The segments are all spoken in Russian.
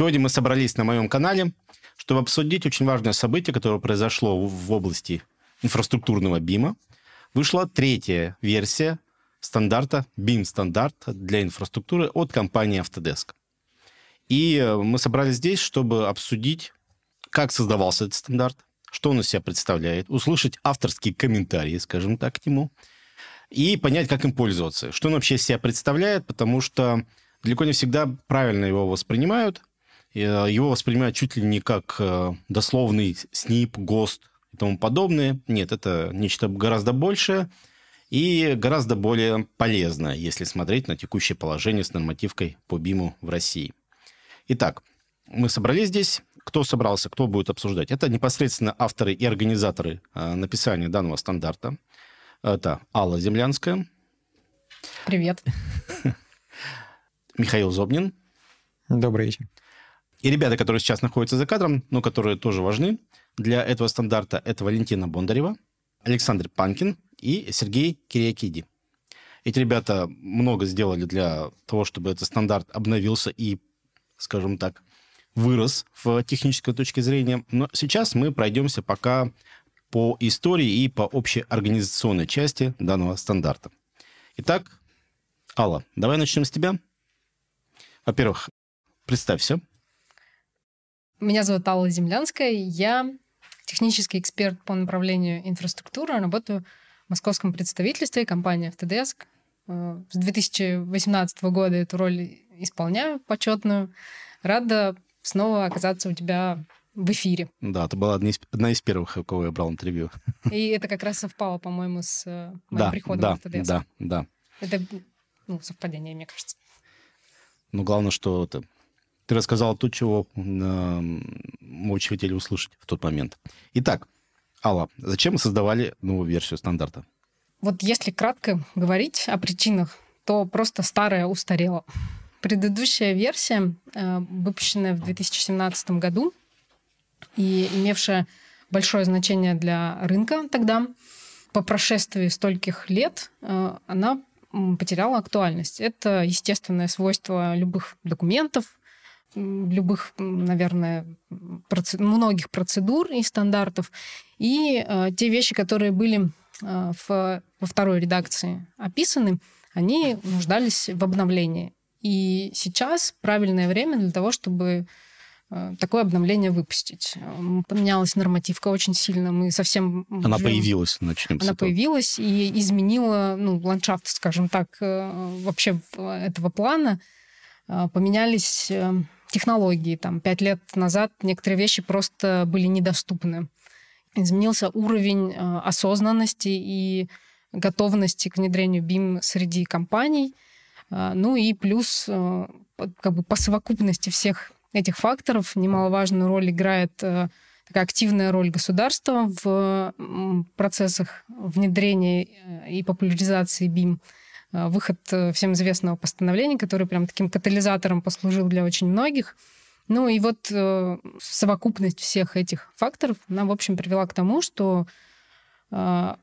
Сегодня мы собрались на моем канале, чтобы обсудить очень важное событие, которое произошло в области инфраструктурного БИМа. Вышла третья версия стандарта, BIM-стандарт для инфраструктуры от компании Autodesk. И э, мы собрались здесь, чтобы обсудить, как создавался этот стандарт, что он из себя представляет, услышать авторские комментарии, скажем так, к нему, и понять, как им пользоваться, что он вообще из себя представляет, потому что далеко не всегда правильно его воспринимают – Э, его воспринимают чуть ли не как э, дословный СНИП, ГОСТ и тому подобное. Нет, это нечто гораздо большее и гораздо более полезное, если смотреть на текущее положение с нормативкой по БИМу в России. Итак, мы собрались здесь. Кто собрался, кто будет обсуждать? Это непосредственно авторы и организаторы э, написания данного стандарта. Это Алла Землянская. Привет. Михаил Зобнин. Добрый вечер. И ребята, которые сейчас находятся за кадром, но которые тоже важны для этого стандарта, это Валентина Бондарева, Александр Панкин и Сергей Кириакиди. Эти ребята много сделали для того, чтобы этот стандарт обновился и, скажем так, вырос в технической точке зрения. Но сейчас мы пройдемся пока по истории и по общей организационной части данного стандарта. Итак, Алла, давай начнем с тебя. Во-первых, представься, меня зовут Алла Землянская, я технический эксперт по направлению инфраструктуры, работаю в московском представительстве компании «Автодеск». Э, с 2018 года эту роль исполняю почетную. Рада снова оказаться у тебя в эфире. Да, это была одна из, одна из первых, у кого я брал интервью. И это как раз совпало, по-моему, с э, моим да, приходом да, в ТДС. Да, да. Это ну, совпадение, мне кажется. Ну, главное, что это ты рассказал то, чего э, мы очень хотели услышать в тот момент. Итак, Алла, зачем мы создавали новую версию стандарта? Вот если кратко говорить о причинах, то просто старая устарела. Предыдущая версия, э, выпущенная в 2017 году и имевшая большое значение для рынка тогда, по прошествии стольких лет э, она потеряла актуальность. Это естественное свойство любых документов, любых, наверное, процед... многих процедур и стандартов. И э, те вещи, которые были э, в, во второй редакции описаны, они нуждались в обновлении. И сейчас правильное время для того, чтобы э, такое обновление выпустить. Поменялась нормативка очень сильно. Мы совсем... Она живем... появилась, начнем Она с этого. появилась и изменила ну, ландшафт, скажем так, э, вообще э, этого плана. Поменялись технологии. Там, пять лет назад некоторые вещи просто были недоступны. Изменился уровень э, осознанности и готовности к внедрению BIM среди компаний. Э, ну и плюс э, как бы по совокупности всех этих факторов немаловажную роль играет такая активная роль государства в процессах внедрения и популяризации BIM. Э, выход э, всем известного постановления, который прям таким катализатором послужил для очень многих. Ну и вот э, совокупность всех этих факторов, она, в общем, привела к тому, что э,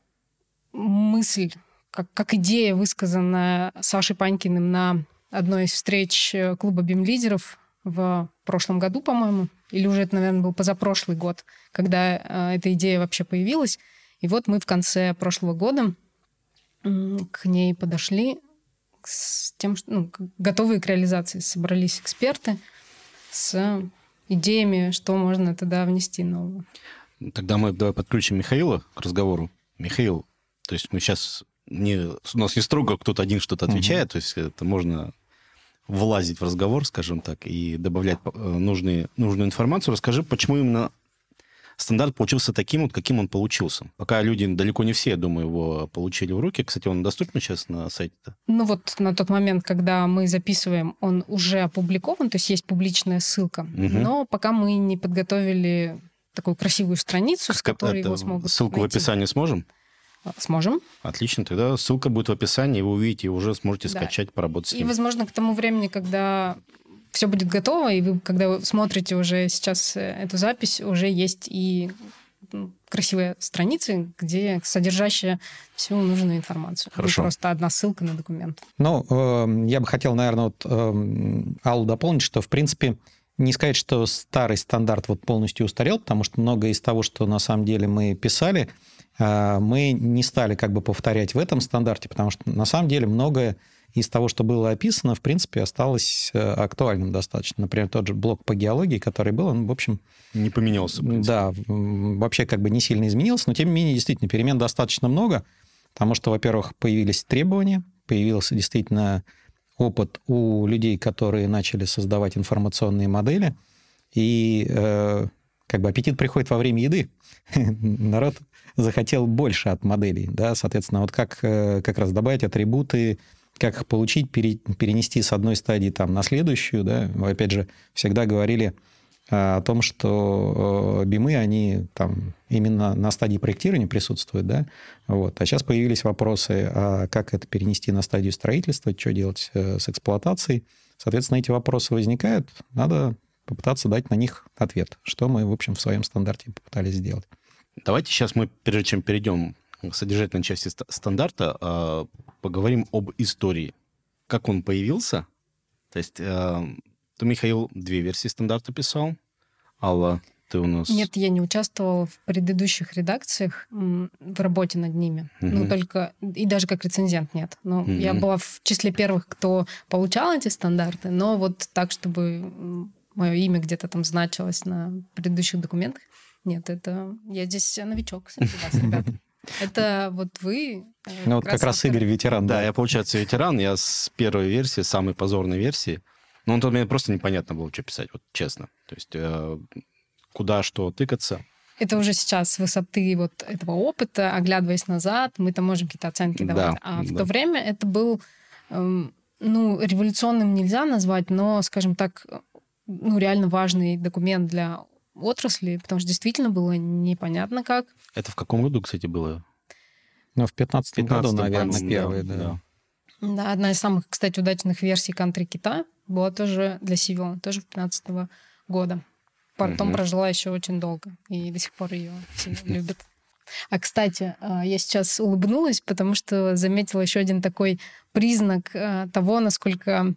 мысль, как, как идея, высказанная Сашей Панькиным на одной из встреч э, клуба бим лидеров в прошлом году, по-моему, или уже это, наверное, был позапрошлый год, когда э, эта идея вообще появилась. И вот мы в конце прошлого года к ней подошли с тем, что ну, готовые к реализации собрались эксперты с идеями, что можно тогда внести нового. Тогда мы давай подключим Михаила к разговору. Михаил, то есть мы сейчас не, у нас не строго кто-то один что-то отвечает, угу. то есть это можно влазить в разговор, скажем так, и добавлять э, нужные, нужную информацию. Расскажи, почему именно стандарт получился таким, вот, каким он получился. Пока люди, далеко не все, я думаю, его получили в руки. Кстати, он доступен сейчас на сайте-то? Ну вот на тот момент, когда мы записываем, он уже опубликован, то есть есть публичная ссылка. Угу. Но пока мы не подготовили такую красивую страницу, с которой Это его смогут Ссылку найти. в описании сможем? А, сможем. Отлично, тогда ссылка будет в описании, вы увидите, и уже сможете да. скачать, поработать с ним. И, возможно, к тому времени, когда все будет готово, и вы, когда вы смотрите уже сейчас э, эту запись, уже есть и красивые страницы, где содержащая всю нужную информацию. Хорошо. просто одна ссылка на документ. Ну, эм, я бы хотел, наверное, вот эм, Аллу дополнить, что, в принципе, не сказать, что старый стандарт вот полностью устарел, потому что многое из того, что на самом деле мы писали, э, мы не стали как бы повторять в этом стандарте, потому что на самом деле многое из того, что было описано, в принципе, осталось э, актуальным достаточно. Например, тот же блок по геологии, который был, он, в общем... Не поменялся. Да, вообще как бы не сильно изменился, но тем не менее, действительно, перемен достаточно много, потому что, во-первых, появились требования, появился действительно опыт у людей, которые начали создавать информационные модели, и э, как бы аппетит приходит во время еды. Народ захотел больше от моделей, да, соответственно, вот как э, как раз добавить атрибуты, как их получить, перенести с одной стадии там, на следующую. Да? Вы, опять же, всегда говорили э, о том, что э, бимы, они там именно на стадии проектирования присутствуют, да, вот. А сейчас появились вопросы, а как это перенести на стадию строительства, что делать э, с эксплуатацией. Соответственно, эти вопросы возникают, надо попытаться дать на них ответ, что мы, в общем, в своем стандарте попытались сделать. Давайте сейчас мы, прежде чем перейдем к содержательной части стандарта, а, поговорим об истории. Как он появился? То есть э, ты, Михаил, две версии стандарта писал. Алла, ты у нас... Нет, я не участвовала в предыдущих редакциях в работе над ними. Угу. Ну, только... И даже как рецензент нет. Но угу. я была в числе первых, кто получал эти стандарты, но вот так, чтобы мое имя где-то там значилось на предыдущих документах. Нет, это... Я здесь новичок, кстати, вас, ребята. Это вот вы... Э, ну вот как раз Игорь ветеран. Да, я, получается, ветеран. Я с первой версии, самой позорной версии. Ну, на тот момент просто непонятно было, что писать, вот честно. То есть э, куда что тыкаться. Это уже сейчас с высоты вот этого опыта, оглядываясь назад, мы там можем какие-то оценки давать. Да, а в то время это был, эм, ну, революционным нельзя назвать, но, скажем так, э, ну, реально важный документ для отрасли, потому что действительно было непонятно как. Это в каком году, кстати, было? Ну, в 15 году, наверное, первый, да. да. Да, одна из самых, кстати, удачных версий кантри кита была тоже для Сивион, тоже 15 -го года. Потом угу. прожила еще очень долго, и до сих пор ее все любят. А, кстати, а, я сейчас улыбнулась, потому что заметила еще один такой признак а, того, насколько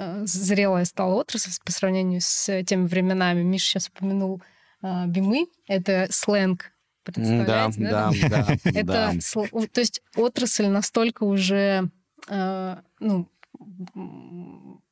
Э, зрелая стала отрасль по сравнению с теми временами. Миша сейчас упомянул э, бимы. Это сленг представляете, да? Да, да, Это, то есть отрасль настолько уже э, ну,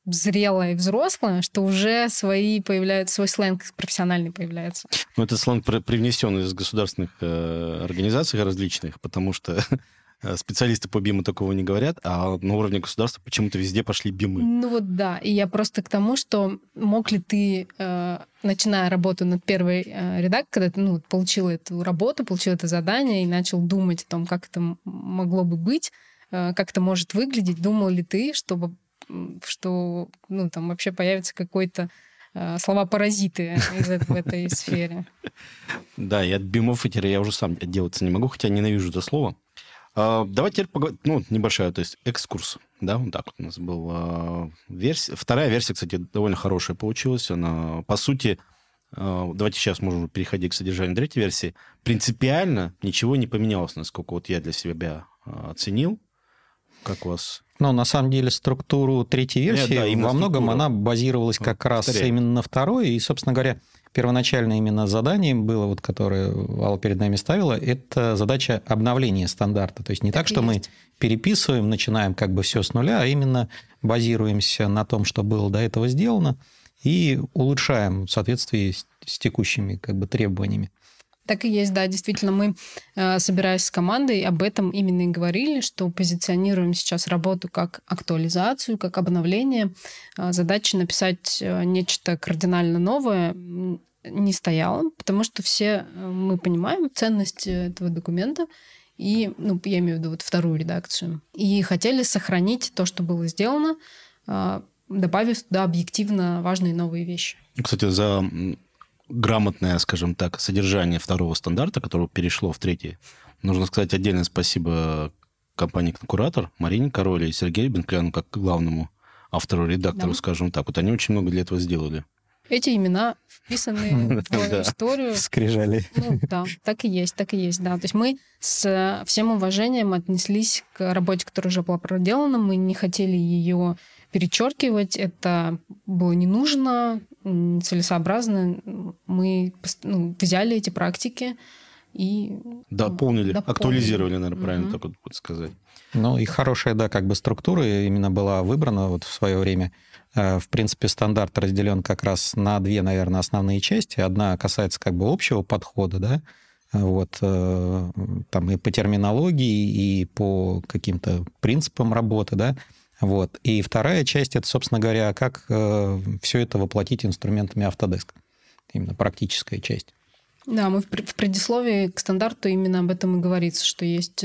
зрелая и взрослая, что уже свои появляются, свой сленг профессиональный появляется. Ну, этот сленг привнесен из государственных э, организаций различных, потому что Э, специалисты по БИМу такого не говорят, а на уровне государства почему-то везде пошли БИМы. Ну вот да, и я просто к тому, что мог ли ты, э, начиная работу над первой э, редакцией, когда ты ну, получил эту работу, получил это задание и начал думать о том, как это могло бы быть, как это может выглядеть, думал ли ты, чтобы что ну, там вообще появится какой-то слова паразиты из в этой сфере. Да, и от бимов я уже сам отделаться не могу, хотя ненавижу это слово. А, давайте теперь поговорим, ну, небольшая, то есть экскурс, да, вот так вот у нас был а, версия. Вторая версия, кстати, довольно хорошая получилась, она, по сути, а, давайте сейчас можем переходить к содержанию третьей версии, принципиально ничего не поменялось, насколько вот я для себя оценил, как у вас? Ну, на самом деле, структуру третьей э, версии, Нет, да, во многом структура. она базировалась как раз Повторяю. именно на второй, и, собственно говоря, первоначально именно заданием было, вот, которое Алла перед нами ставила, это задача обновления стандарта. То есть не так, так что есть. мы переписываем, начинаем как бы все с нуля, а именно базируемся на том, что было до этого сделано, и улучшаем в соответствии с, с текущими как бы требованиями. Так и есть, да, действительно, мы, э, собираясь с командой, об этом именно и говорили, что позиционируем сейчас работу как актуализацию, как обновление. Э, задача написать э, нечто кардинально новое, не стояла, потому что все э, мы понимаем ценность э, этого документа, и, ну, я имею в виду вот вторую редакцию, и хотели сохранить то, что было сделано, э, добавив туда объективно важные новые вещи. Кстати, за грамотное, скажем так, содержание второго стандарта, которое перешло в третий, нужно сказать отдельное спасибо компании «Конкуратор», Марине Короле и Сергею Бенкляну как главному автору, редактору, да. скажем так. Вот они очень много для этого сделали. Эти имена вписаны в историю. Скрижали. Ну да, так и есть, так и есть, да. То есть мы с всем уважением отнеслись к работе, которая уже была проделана. Мы не хотели ее перечеркивать, это было не нужно, целесообразно. Мы ну, взяли эти практики и... Ну, дополнили, дополнили. актуализировали, наверное, правильно так вот сказать. Ну и хорошая, да, как бы структура именно была выбрана вот в свое время – Э, в принципе, стандарт разделен как раз на две, наверное, основные части. Одна касается как бы общего подхода, да, вот, э, там и по терминологии, и по каким-то принципам работы, да, вот. И вторая часть, это, собственно говоря, как э, все это воплотить инструментами Autodesk, именно практическая часть. Да, мы в предисловии к стандарту именно об этом и говорится, что есть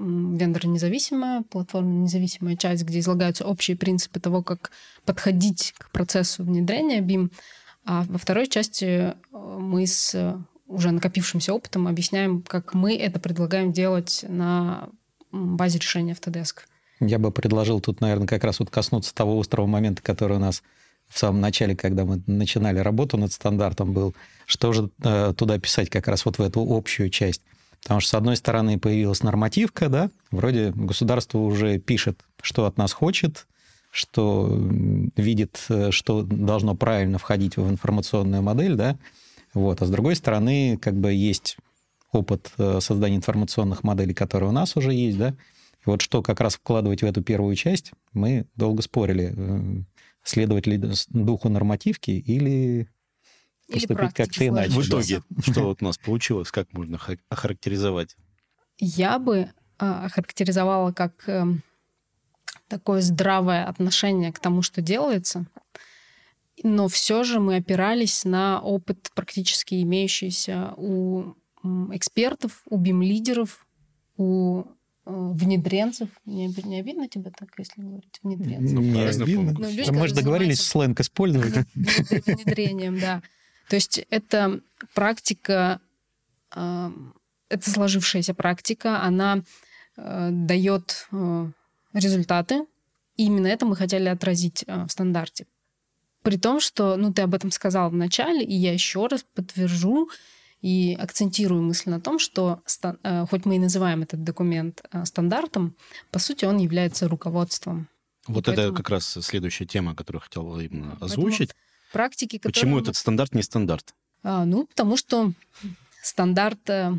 вендор-независимая, платформа-независимая часть, где излагаются общие принципы того, как подходить к процессу внедрения BIM. А во второй части э, мы с э, уже накопившимся опытом объясняем, как мы это предлагаем делать на базе решения Autodesk. Я бы предложил тут, наверное, как раз вот коснуться того острого момента, который у нас в самом начале, когда мы начинали работу над стандартом, был, что же э, туда писать как раз вот в эту общую часть. Потому что, с одной стороны, появилась нормативка, да, вроде государство уже пишет, что от нас хочет, что видит, э, что должно правильно входить в информационную модель, да, вот. А с другой стороны, как бы есть опыт э, создания информационных моделей, которые у нас уже есть, да, и вот что как раз вкладывать в эту первую часть, мы долго спорили, э, следовать ли духу нормативки или поступить как-то иначе. В итоге, что вот у нас получилось, как можно охарактеризовать? Я бы а, охарактеризовала как эм, такое здравое отношение к тому, что делается, но все же мы опирались на опыт, практически имеющийся у экспертов, у бим-лидеров, у э, внедренцев. Не, не обидно тебе так, если говорить внедренцев? Ну, мне обидно. Ну, люди, а Мы же договорились сленг использовать. Внедрением, да. То есть это практика, эм, это сложившаяся практика, она э, дает э, результаты, и именно это мы хотели отразить э, в стандарте. При том, что, ну, ты об этом сказал в начале, и я еще раз подтвержу и акцентирую мысль на том, что хоть мы и называем этот документ стандартом, по сути он является руководством. Вот и это поэтому... как раз следующая тема, которую хотел именно озвучить. Поэтому практики, которые... Почему этот стандарт не стандарт? А, ну, потому что стандарт э,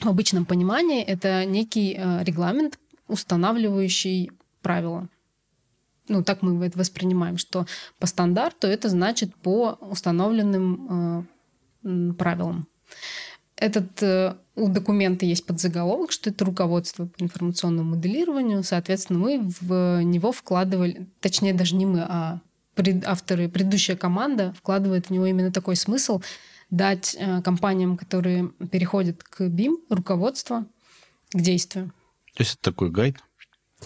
в обычном понимании это некий э, регламент, устанавливающий правила. Ну, так мы это воспринимаем, что по стандарту это значит по установленным э, правилам. Этот э, у документа есть подзаголовок, что это руководство по информационному моделированию. Соответственно, мы в него вкладывали, точнее, даже не мы, а пред, авторы, предыдущая команда вкладывает в него именно такой смысл дать э, компаниям, которые переходят к BIM, руководство к действию. То есть это такой гайд?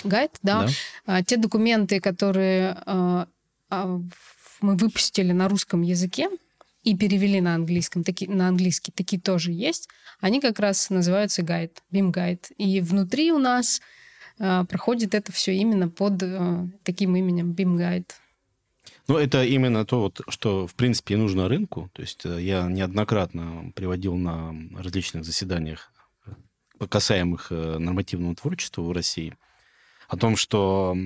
Гайд, да. да. А, те документы, которые э, а, а, мы выпустили на русском языке и перевели на, английском, таки, на английский, такие тоже есть, они как раз называются гайд, BIM гайд. И внутри у нас э, проходит это все именно под э, таким именем BIM гайд. Ну, это именно то, вот, что, в принципе, нужно рынку. То есть э, я неоднократно приводил на различных заседаниях, э, касаемых э, нормативного творчества в России, о том, что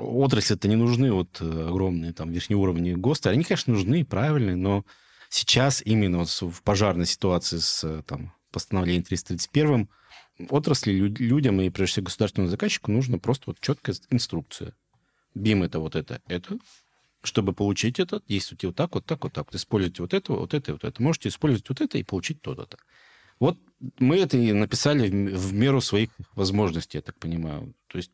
отрасли это не нужны вот огромные там верхние уровни ГОСТа. Они, конечно, нужны, правильные, но сейчас именно вот в пожарной ситуации с там, постановлением 331 отрасли людям и, прежде всего, государственному заказчику нужно просто вот четкая инструкция. БИМ это вот это, это, чтобы получить это, действуйте вот так, вот так, вот так. Используйте вот это, вот это, вот это. Можете использовать вот это и получить то-то-то. Вот мы это и написали в меру своих возможностей, я так понимаю. То есть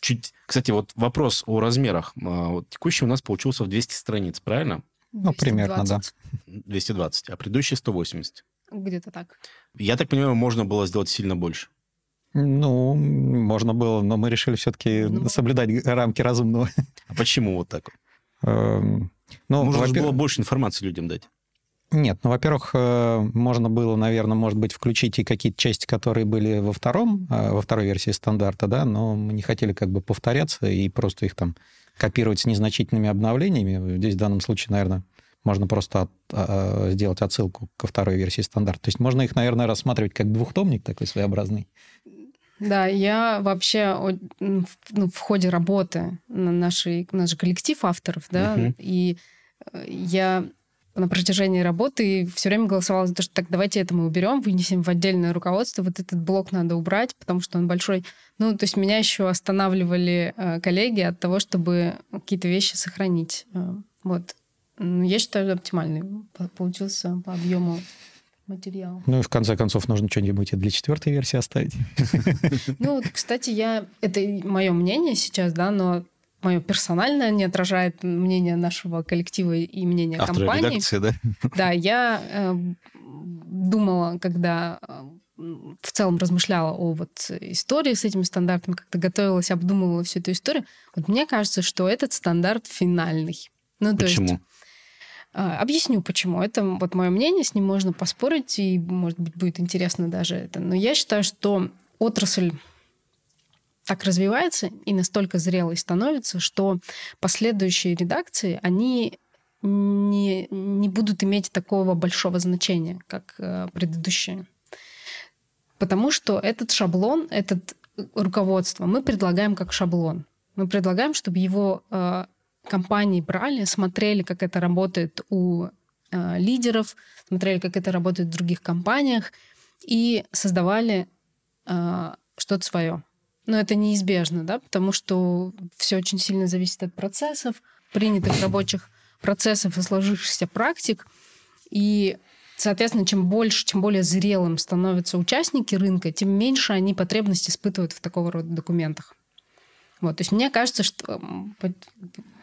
чуть... Кстати, вот вопрос о размерах. А, вот текущий у нас получился в 200 страниц, правильно? Ну, примерно, да. 220, а предыдущий 180. Где-то так. Я так понимаю, можно было сделать сильно больше. Ну, можно было, но мы решили все-таки ну, соблюдать рамки разумного. А почему вот так? Эм, ну, Можно во-пер... было больше информации людям дать. Нет, ну, во-первых, э, можно было, наверное, может быть, включить и какие-то части, которые были во втором, э, во второй версии стандарта, да, но мы не хотели как бы повторяться и просто их там копировать с незначительными обновлениями. Здесь в данном случае, наверное, можно просто от, а, а, сделать отсылку ко второй версии стандарта. То есть можно их, наверное, рассматривать как двухтомник такой своеобразный. Да, я вообще ну, в ходе работы на нашей, наш коллектив авторов, да, угу. и э, я на протяжении работы и все время голосовала за то, что так давайте это мы уберем, вынесем в отдельное руководство, вот этот блок надо убрать, потому что он большой. Ну, то есть меня еще останавливали э, коллеги от того, чтобы какие-то вещи сохранить. Э, вот. Ну, я считаю, оптимальный получился по объему материал. Ну и в конце концов нужно что-нибудь и для четвертой версии оставить. Ну, вот, кстати, я... Это мое мнение сейчас, да, но мое персональное не отражает мнение нашего коллектива и мнение Автора компании. Редакции, да? Да, я э, думала, когда э, в целом размышляла о вот истории с этими стандартами, как-то готовилась, обдумывала всю эту историю. Вот мне кажется, что этот стандарт финальный. Ну, Почему? То есть, а, объясню, почему. Это вот мое мнение, с ним можно поспорить, и, может быть, будет интересно даже это. Но я считаю, что отрасль так развивается и настолько зрелой становится, что последующие редакции, они не, не будут иметь такого большого значения, как э, предыдущие. Потому что этот шаблон, этот э, руководство мы предлагаем как шаблон. Мы предлагаем, чтобы его э, компании брали, смотрели, как это работает у э, лидеров, смотрели, как это работает в других компаниях, и создавали э, что-то свое. Но это неизбежно, да, потому что все очень сильно зависит от процессов, принятых рабочих процессов и сложившихся практик. И, соответственно, чем больше, чем более зрелым становятся участники рынка, тем меньше они потребности испытывают в такого рода документах. Вот, то есть мне кажется, что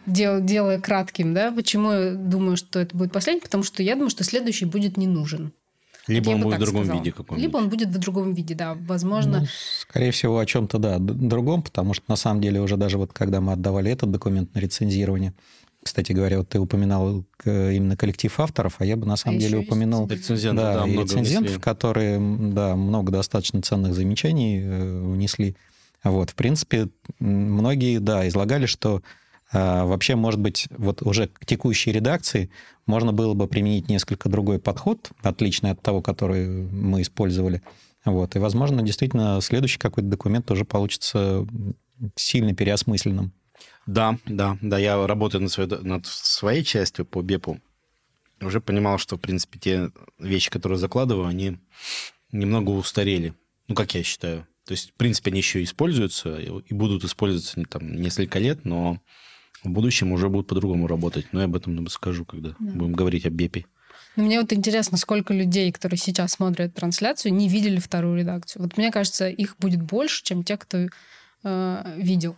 дел, делая кратким, да, почему я думаю, что это будет последний, потому что я думаю, что следующий будет не нужен. Либо он будет в другом сказала. виде каком-нибудь. Либо он будет в другом виде, да, возможно. Ну, скорее всего, о чем-то, да, другом, потому что на самом деле уже даже вот когда мы отдавали этот документ на рецензирование, кстати говоря, вот ты упоминал э, именно коллектив авторов, а я бы на а самом а деле упомянул рецензенты, да, да, и рецензентов, которые да, много достаточно ценных замечаний э, внесли. Вот, в принципе, многие, да, излагали, что а, вообще, может быть, вот уже к текущей редакции можно было бы применить несколько другой подход, отличный от того, который мы использовали. Вот. И, возможно, действительно, следующий какой-то документ тоже получится сильно переосмысленным. Да, да, да, я работаю над своей, над своей частью по БЕПу. Уже понимал, что, в принципе, те вещи, которые закладываю, они немного устарели. Ну, как я считаю. То есть, в принципе, они еще используются и будут использоваться там несколько лет, но в будущем уже будут по-другому работать. Но я об этом скажу, когда да. будем говорить о БЕПе. мне вот интересно, сколько людей, которые сейчас смотрят трансляцию, не видели вторую редакцию. Вот мне кажется, их будет больше, чем тех, кто э, видел.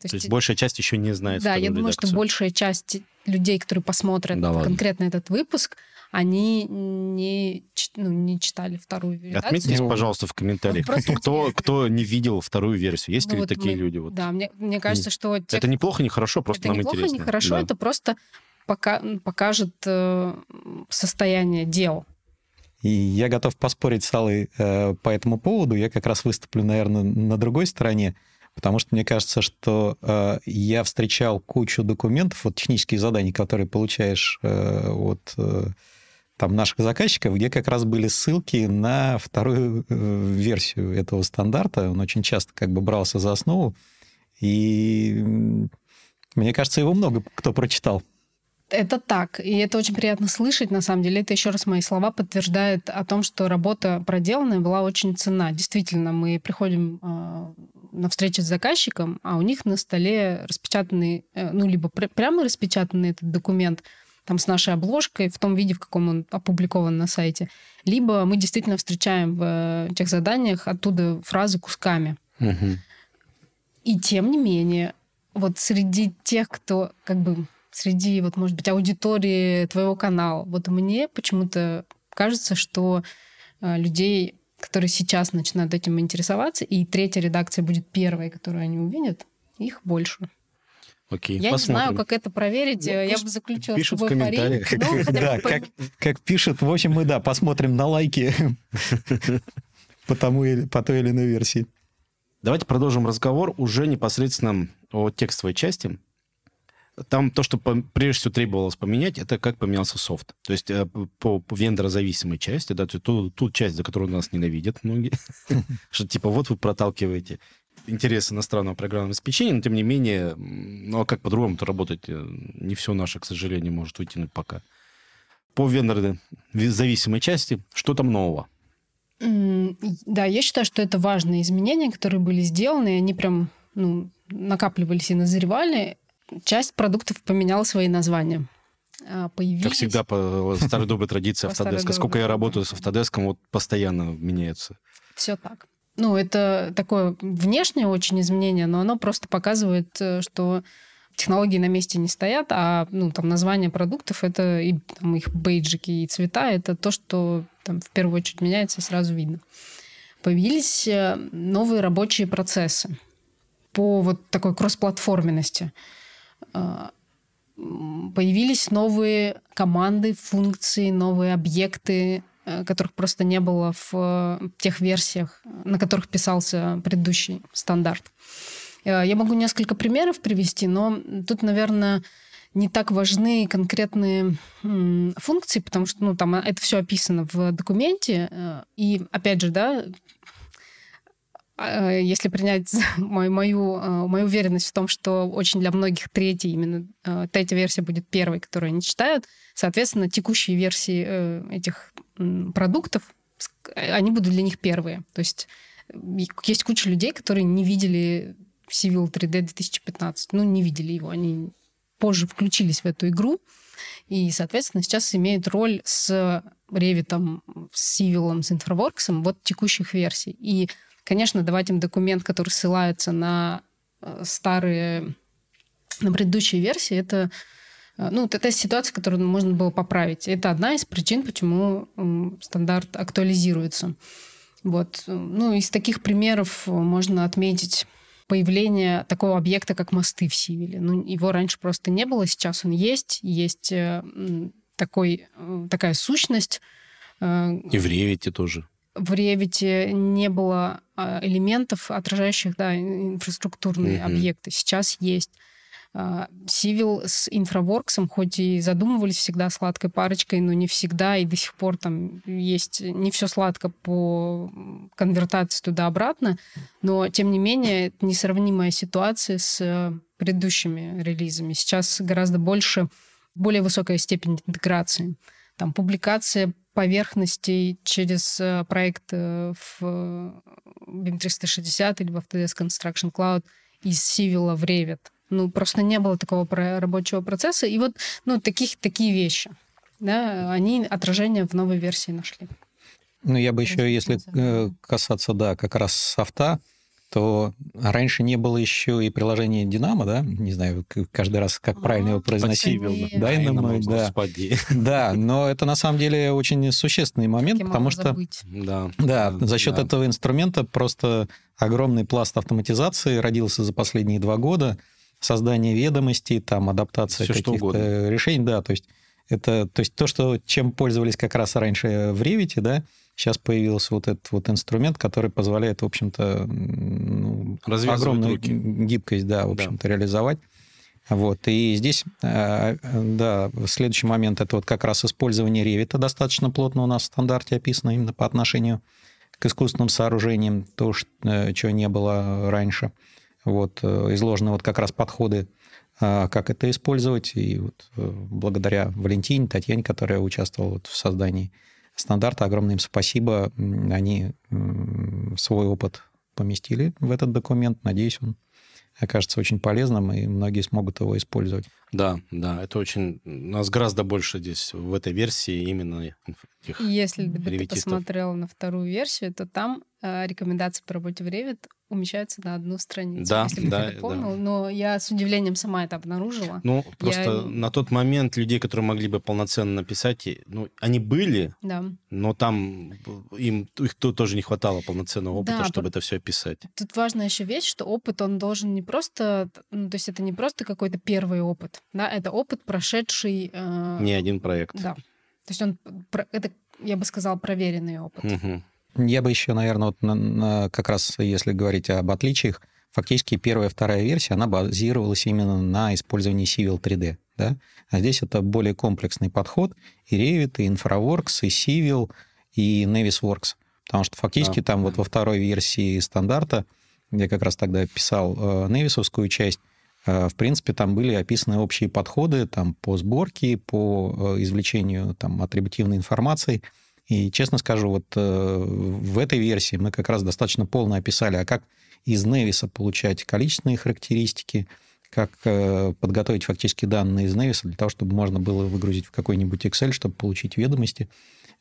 То, То есть, есть большая часть еще не знает. Да, я думаю, редакцию. что большая часть людей, которые посмотрят да, конкретно этот выпуск, они не, ну, не читали вторую версию. Отметьтесь, пожалуйста, в комментариях, ну, Просто кто, кто не видел вторую версию. Есть ну, ли вот такие мы, люди? Вот. Да, мне, мне кажется, что... Те, это неплохо, нехорошо, просто нам неплохо, интересно. Это неплохо, нехорошо, да. это просто пока, покажет э, состояние дел. И я готов поспорить с Аллой э, по этому поводу. Я как раз выступлю, наверное, на другой стороне, потому что мне кажется, что э, я встречал кучу документов, вот технические задания, которые получаешь э, от... Э, там наших заказчиков, где как раз были ссылки на вторую э, версию этого стандарта. Он очень часто как бы брался за основу. И мне кажется, его много кто прочитал. Это так, и это очень приятно слышать, на самом деле. Это еще раз мои слова подтверждает о том, что работа проделанная была очень цена. Действительно, мы приходим а, на встречу с заказчиком, а у них на столе распечатанный, э, ну, либо пр- прямо распечатанный этот документ – там с нашей обложкой в том виде, в каком он опубликован на сайте. Либо мы действительно встречаем в э, тех заданиях оттуда фразы кусками. И тем не менее, вот среди тех, кто как бы среди, вот, может быть, аудитории твоего канала, вот мне почему-то кажется, что э, людей, которые сейчас начинают этим интересоваться, и третья редакция будет первой, которую они увидят, их больше. Окей, Я посмотрим. не знаю, как это проверить. Ну, я бы заключила пишут с тобой в комментариях. Ну, да, как, как пишут. В общем, мы, да, посмотрим на лайки по, тому, или по той или иной версии. Давайте продолжим разговор уже непосредственно о текстовой части. Там то, что прежде всего требовалось поменять, это как поменялся софт. То есть э, по вендорозависимой части, да, ту, ту часть, за которую нас ненавидят многие, что типа вот вы проталкиваете интерес иностранного программного обеспечения, но тем не менее, ну а как по-другому-то работать? Э, не все наше, к сожалению, может вытянуть пока. По вендорной зависимой части, что там нового? Да, я считаю, что это важные изменения, которые были сделаны, и они прям ну, накапливались и назревали. Часть продуктов поменяла свои названия. А, появились. Как всегда, по э, старой доброй традиции Автодеска. Сколько я работаю с Автодеском, вот постоянно меняется. Все так. Ну, это такое внешнее очень изменение, но оно просто показывает, э, что технологии на месте не стоят, а ну, там название продуктов это и там, их бейджики и цвета это то, что там в первую очередь меняется сразу видно. Появились э, новые рабочие процессы по вот такой кроссплатформенности. А, появились новые команды, функции, новые объекты, Э, которых просто не было в э, тех версиях, э, на которых писался предыдущий стандарт. Я могу несколько примеров привести, но тут, наверное, не так важны конкретные функции, потому что ну, там а, это все описано в документе. И опять же, да, а, если принять мою, мою, мою уверенность в том, что очень для многих третья, именно третья версия будет первой, которую они читают, соответственно, текущие версии этих продуктов, э, они будут для них первые. То есть есть куча людей, которые не видели Civil 3D 2015. Ну, не видели его. Они позже включились в эту игру. И, соответственно, сейчас имеют роль с Revit, с Civil, с Infoworks, вот текущих версий. И, конечно, давать им документ, который ссылается на э, старые, на предыдущие версии, это Э, ну, вот это ситуация, которую можно было поправить. Это одна из причин, почему стандарт актуализируется. Вот. Э, ну, из таких примеров э, можно отметить появление такого объекта, как мосты в Сивиле. Ну, его раньше просто не было, сейчас он есть. Есть такой, такая сущность. И в Ревите тоже. В Ревите не было а, элементов, отражающих да, инфраструктурные mm-hmm. объекты. Сейчас есть. А, Сивил с Инфраворксом хоть и задумывались всегда сладкой парочкой, но не всегда и до сих пор там есть не все сладко по конвертации туда-обратно, но тем не менее это несравнимая ситуация с э, предыдущими релизами. Сейчас гораздо больше, более высокая степень интеграции. Там публикация поверхностей через э, проект э, в BIM 360 или в Autodesk Construction Cloud из Сивила в Revit ну, просто не было такого рабочего процесса. И вот, ну, таких, такие вещи, да, они отражение в новой версии нашли. Ну, я бы еще, если э, касаться, да, как раз софта, то раньше не было еще и приложения Динамо, да? Не знаю, каждый раз как правильно его а, произносить. Дайнамо, ну, да. Господи. Да, но это на самом деле очень существенный момент, потому что да, да, за счет да. этого инструмента просто огромный пласт автоматизации родился за последние два года создание ведомости там, адаптация каких-то решений, да, то есть это, то есть то, что, чем пользовались как раз раньше в Revit, да, сейчас появился вот этот вот инструмент, который позволяет, в общем-то, ну, огромную руки. гибкость, да, в общем-то, да. реализовать. Вот, и здесь, а, а, да, следующий момент, это вот как раз использование ревита достаточно плотно у нас в стандарте описано именно по отношению к искусственным сооружениям, то, что, э, чего не было раньше. Вот, э, изложены вот как раз подходы, а, как это использовать. И вот э, благодаря Валентине, Татьяне, которая участвовала вот в создании стандарта, огромное им спасибо. Они свой опыт поместили в этот документ. Надеюсь, он окажется очень полезным, и многие смогут его использовать. Да, да, это очень... У нас гораздо больше здесь в этой версии именно этих Если бы ты посмотрел на вторую версию, то там э, рекомендации по работе в Revit умещаются на одну страницу, да, если бы да, я так Да. Но я с удивлением сама это обнаружила. Ну, просто я... на тот момент людей, которые могли бы полноценно писать, ну, они были, да. но там им их тоже не хватало полноценного опыта, да, чтобы по... это все описать. Тут важная еще вещь, что опыт, он должен не просто... Ну, то есть это не просто какой-то первый опыт, да, это опыт, прошедший... Э... Не один проект. Да. То есть он... Это, я бы сказала, проверенный опыт. Угу. Я бы еще, наверное, вот на, на, как раз если говорить об отличиях, фактически первая и вторая версия, она базировалась именно на использовании Civil 3D. Да? А здесь это более комплексный подход. И Revit, и InfraWorks, и Civil, и Navisworks. Потому что фактически да. там вот во второй версии стандарта, я как раз тогда писал э, Navisовскую часть, э, в принципе, там были описаны общие подходы там, по сборке, по э, извлечению там, атрибутивной информации – и, честно скажу, вот э, в этой версии мы как раз достаточно полно описали, а как из Невиса получать количественные характеристики, как э, подготовить фактически данные из Невиса для того, чтобы можно было выгрузить в какой-нибудь Excel, чтобы получить ведомости.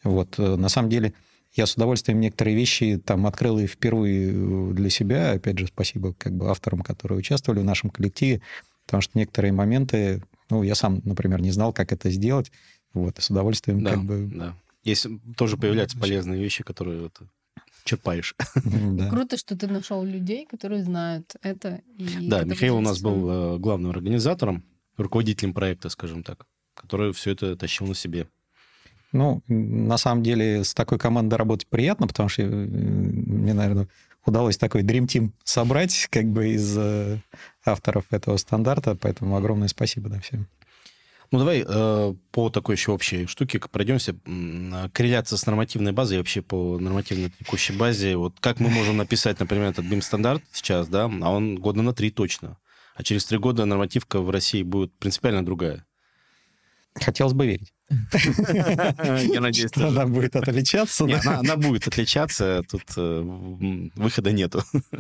Вот, э, на самом деле, я с удовольствием некоторые вещи там открыл и впервые э, для себя. Опять же, спасибо как бы авторам, которые участвовали в нашем коллективе, потому что некоторые моменты, ну, я сам, например, не знал, как это сделать. Вот, и с удовольствием да, как бы да. Есть тоже появляются полезные вещи, которые вот черпаешь. Да. Круто, что ты нашел людей, которые знают это. да, Михаил у нас был э, главным организатором, руководителем проекта, скажем так, который все это тащил на себе. Ну, на самом деле, с такой командой работать приятно, потому что э, мне, наверное, удалось такой Dream Team собрать, как бы из э, авторов этого стандарта, поэтому огромное спасибо да, всем. Ну, давай э, по такой еще общей штуке пройдемся. Э, корреляция с нормативной базой и вообще по нормативной текущей базе. Вот как мы можем написать, например, этот BIM-стандарт сейчас, да, а он года на три точно. А через три года нормативка в России будет принципиально другая. Хотелось бы верить. Я надеюсь, что она будет отличаться. Она будет отличаться, тут э, выхода нету.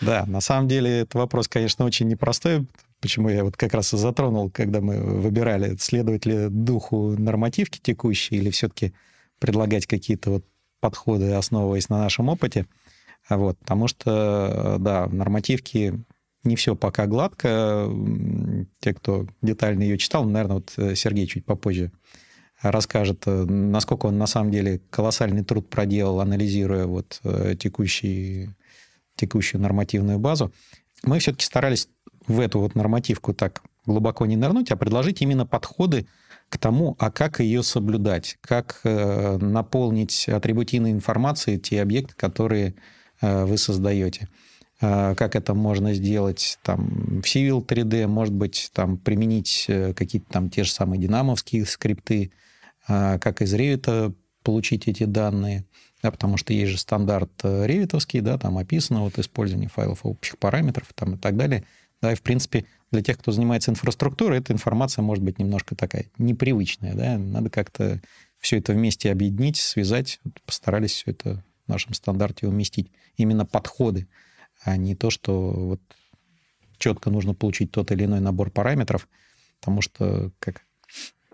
Да, на самом деле это вопрос, конечно, очень непростой, почему я вот как раз и затронул, когда мы выбирали, следовать ли духу нормативки текущей или все-таки предлагать какие-то вот подходы, основываясь на нашем опыте. Вот, потому что, э, да, нормативки не все пока гладко. Те, кто детально ее читал, ну, наверное, вот э, Сергей чуть попозже расскажет, э, насколько он на самом деле колоссальный труд проделал, анализируя вот э, текущий, текущую нормативную базу. Мы все-таки старались в эту вот нормативку так глубоко не нырнуть, а предложить именно подходы к тому, а как ее соблюдать, как наполнить атрибутивной информацией те объекты, которые вы создаете. А, как это можно сделать там, в Civil 3D, может быть, там, применить э, какие-то там те же самые динамовские скрипты, а, как из Revit получить эти данные, да, потому что есть же стандарт э, ревитовский, да, там описано вот использование файлов общих параметров там, и так далее. Да, и, в принципе, для тех, кто занимается инфраструктурой, эта информация может быть немножко такая непривычная. Да? Надо как-то все это вместе объединить, связать. Постарались все это в нашем стандарте уместить. Именно подходы а не то, что вот четко нужно получить тот или иной набор параметров, потому что как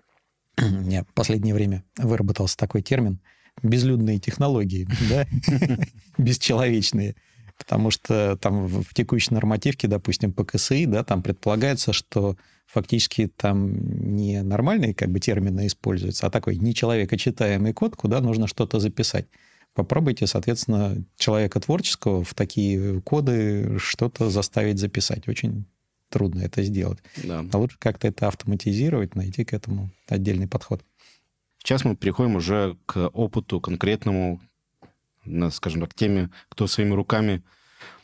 я в последнее время выработался такой термин безлюдные технологии, да, бесчеловечные, потому что там в текущей нормативке, допустим, по КСИ, да, там предполагается, что фактически там не нормальные как бы термины используются, а такой нечеловекочитаемый код, куда нужно что-то записать попробуйте, соответственно, человека творческого в такие коды что-то заставить записать. Очень трудно это сделать. Да. А лучше как-то это автоматизировать, найти к этому отдельный подход. Сейчас мы переходим уже к опыту конкретному, скажем так, теме, кто своими руками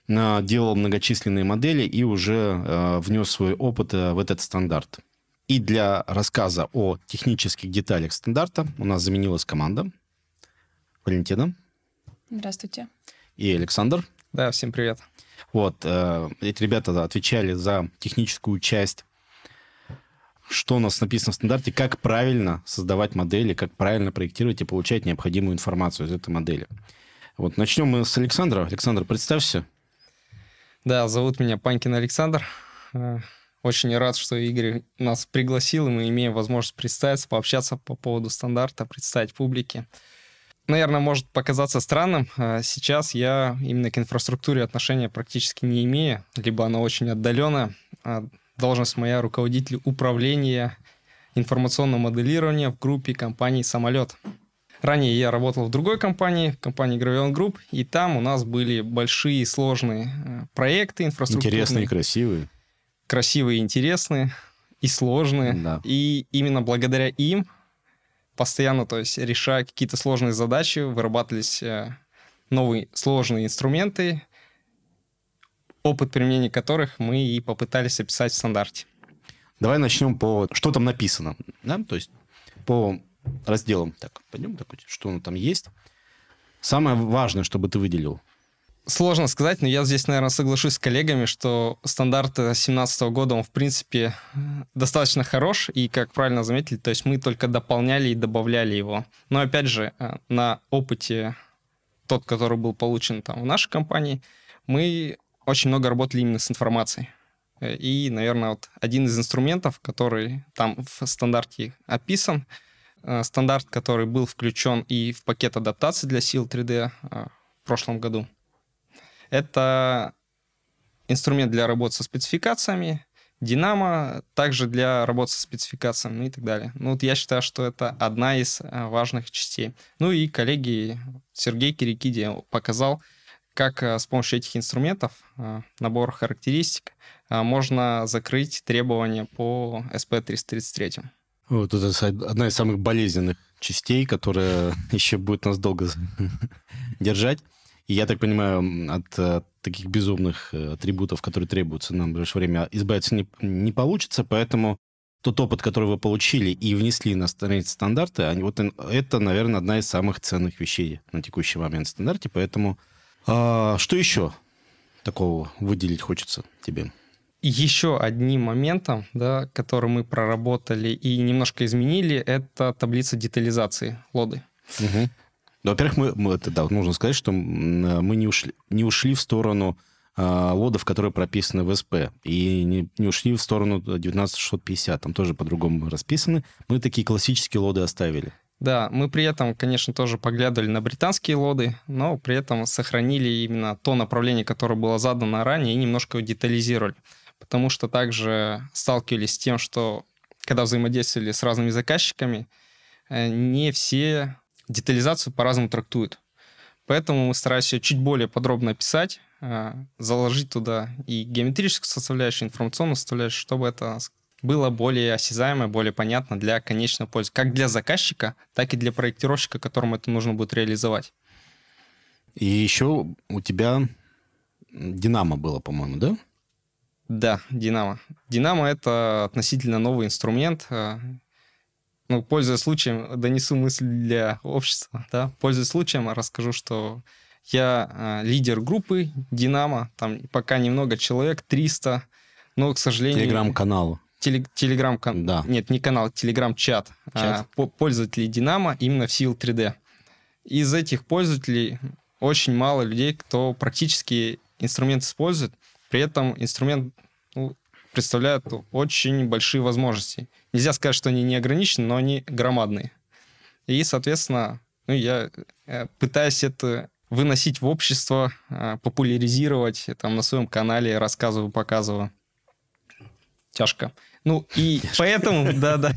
э, делал многочисленные модели и уже э, внес свой опыт э, в этот стандарт. И для рассказа о технических деталях стандарта у нас заменилась команда. Валентина, Здравствуйте. И Александр. Да, всем привет. Вот, э, эти ребята отвечали за техническую часть, что у нас написано в стандарте, как правильно создавать модели, как правильно проектировать и получать необходимую информацию из этой модели. Вот, начнем мы с Александра. Александр, представься. Да, зовут меня Панкин Александр. Э, очень рад, что Игорь нас пригласил, и мы имеем возможность представиться, пообщаться по поводу стандарта, представить публике наверное, может показаться странным. А сейчас я именно к инфраструктуре отношения практически не имею, либо она очень отдаленная. А должность моя руководитель управления информационного моделирования в группе компании «Самолет». Ранее я работал в другой компании, в компании Gravion Group, и там у нас были большие сложные э, проекты инфраструктурные. Интересные, и красивые. Красивые, интересные и сложные. Да. И именно благодаря им постоянно, то есть решая какие-то сложные задачи, вырабатывались э, новые сложные инструменты, опыт применения которых мы и попытались описать в стандарте. Давай начнем по... Что там написано? Да? То есть по разделам. Так, пойдем, так, что там есть. Самое важное, чтобы ты выделил сложно сказать, но я здесь, наверное, соглашусь с коллегами, что стандарт 2017 э, года, он, в принципе, э, достаточно хорош, и, как правильно заметили, то есть мы только дополняли и добавляли его. Но, опять же, э, на опыте тот, который был получен там в нашей компании, мы очень много работали именно с информацией. И, наверное, вот один из инструментов, который там в стандарте описан, стандарт, который был включен и в пакет адаптации для сил 3D в прошлом году – это инструмент для работы со спецификациями, Динамо, также для работы со спецификациями ну и так далее. Ну, вот я считаю, что это одна из э, важных частей. Ну и коллеги Сергей Кирикиди показал, как э, с помощью этих инструментов, э, набор характеристик, можно закрыть требования по SP-333. Вот это одна из самых болезненных частей, которая еще будет нас долго держать я так понимаю, от, э, таких безумных э, атрибутов, которые требуются нам в ближайшее время, избавиться не, не получится, поэтому тот опыт, который вы получили и внесли на страницы стандарты, они, вот это, наверное, одна из самых ценных вещей на текущий момент в стандарте. Поэтому а, что еще такого выделить хочется тебе? Еще одним моментом, да, который мы проработали и немножко изменили, это таблица детализации лоды. Угу. Ну, во-первых, мы, мы это, да, нужно сказать, что э, мы не ушли, не ушли в сторону э, лодов, которые прописаны в СП, и не, не ушли в сторону 1950, там тоже по-другому расписаны. Мы такие классические лоды оставили. Да, мы при этом, конечно, тоже поглядывали на британские лоды, но при этом сохранили именно то направление, которое было задано ранее, и немножко его детализировали. Потому что также сталкивались с тем, что когда взаимодействовали с разными заказчиками, э, не все детализацию по-разному трактуют. Поэтому мы стараемся чуть более подробно описать, э, заложить туда и геометрическую составляющую, и информационную составляющую, чтобы это было более осязаемо, более понятно для конечного пользы, как для заказчика, так и для проектировщика, которому это нужно будет реализовать. И еще у тебя Динамо было, по-моему, да? Да, Динамо. Динамо — это относительно новый инструмент. Э, ну, пользуясь случаем, донесу мысль для общества, да, пользуясь случаем, расскажу, что я э, лидер группы «Динамо», там пока немного человек, 300, но, к сожалению... Телеграм-канал. Теле, телеграм-канал, да. нет, не канал, телеграм-чат э, по пользователей «Динамо» именно в Сил 3D. Из этих пользователей очень мало людей, кто практически инструмент использует, при этом инструмент ну, представляет очень большие возможности – Нельзя сказать, что они не ограничены, но они громадные. И, соответственно, ну, я э, пытаюсь это выносить в общество, э, популяризировать, э, там на своем канале рассказываю, показываю. Тяжко. Ну и Тяжко. поэтому, да-да,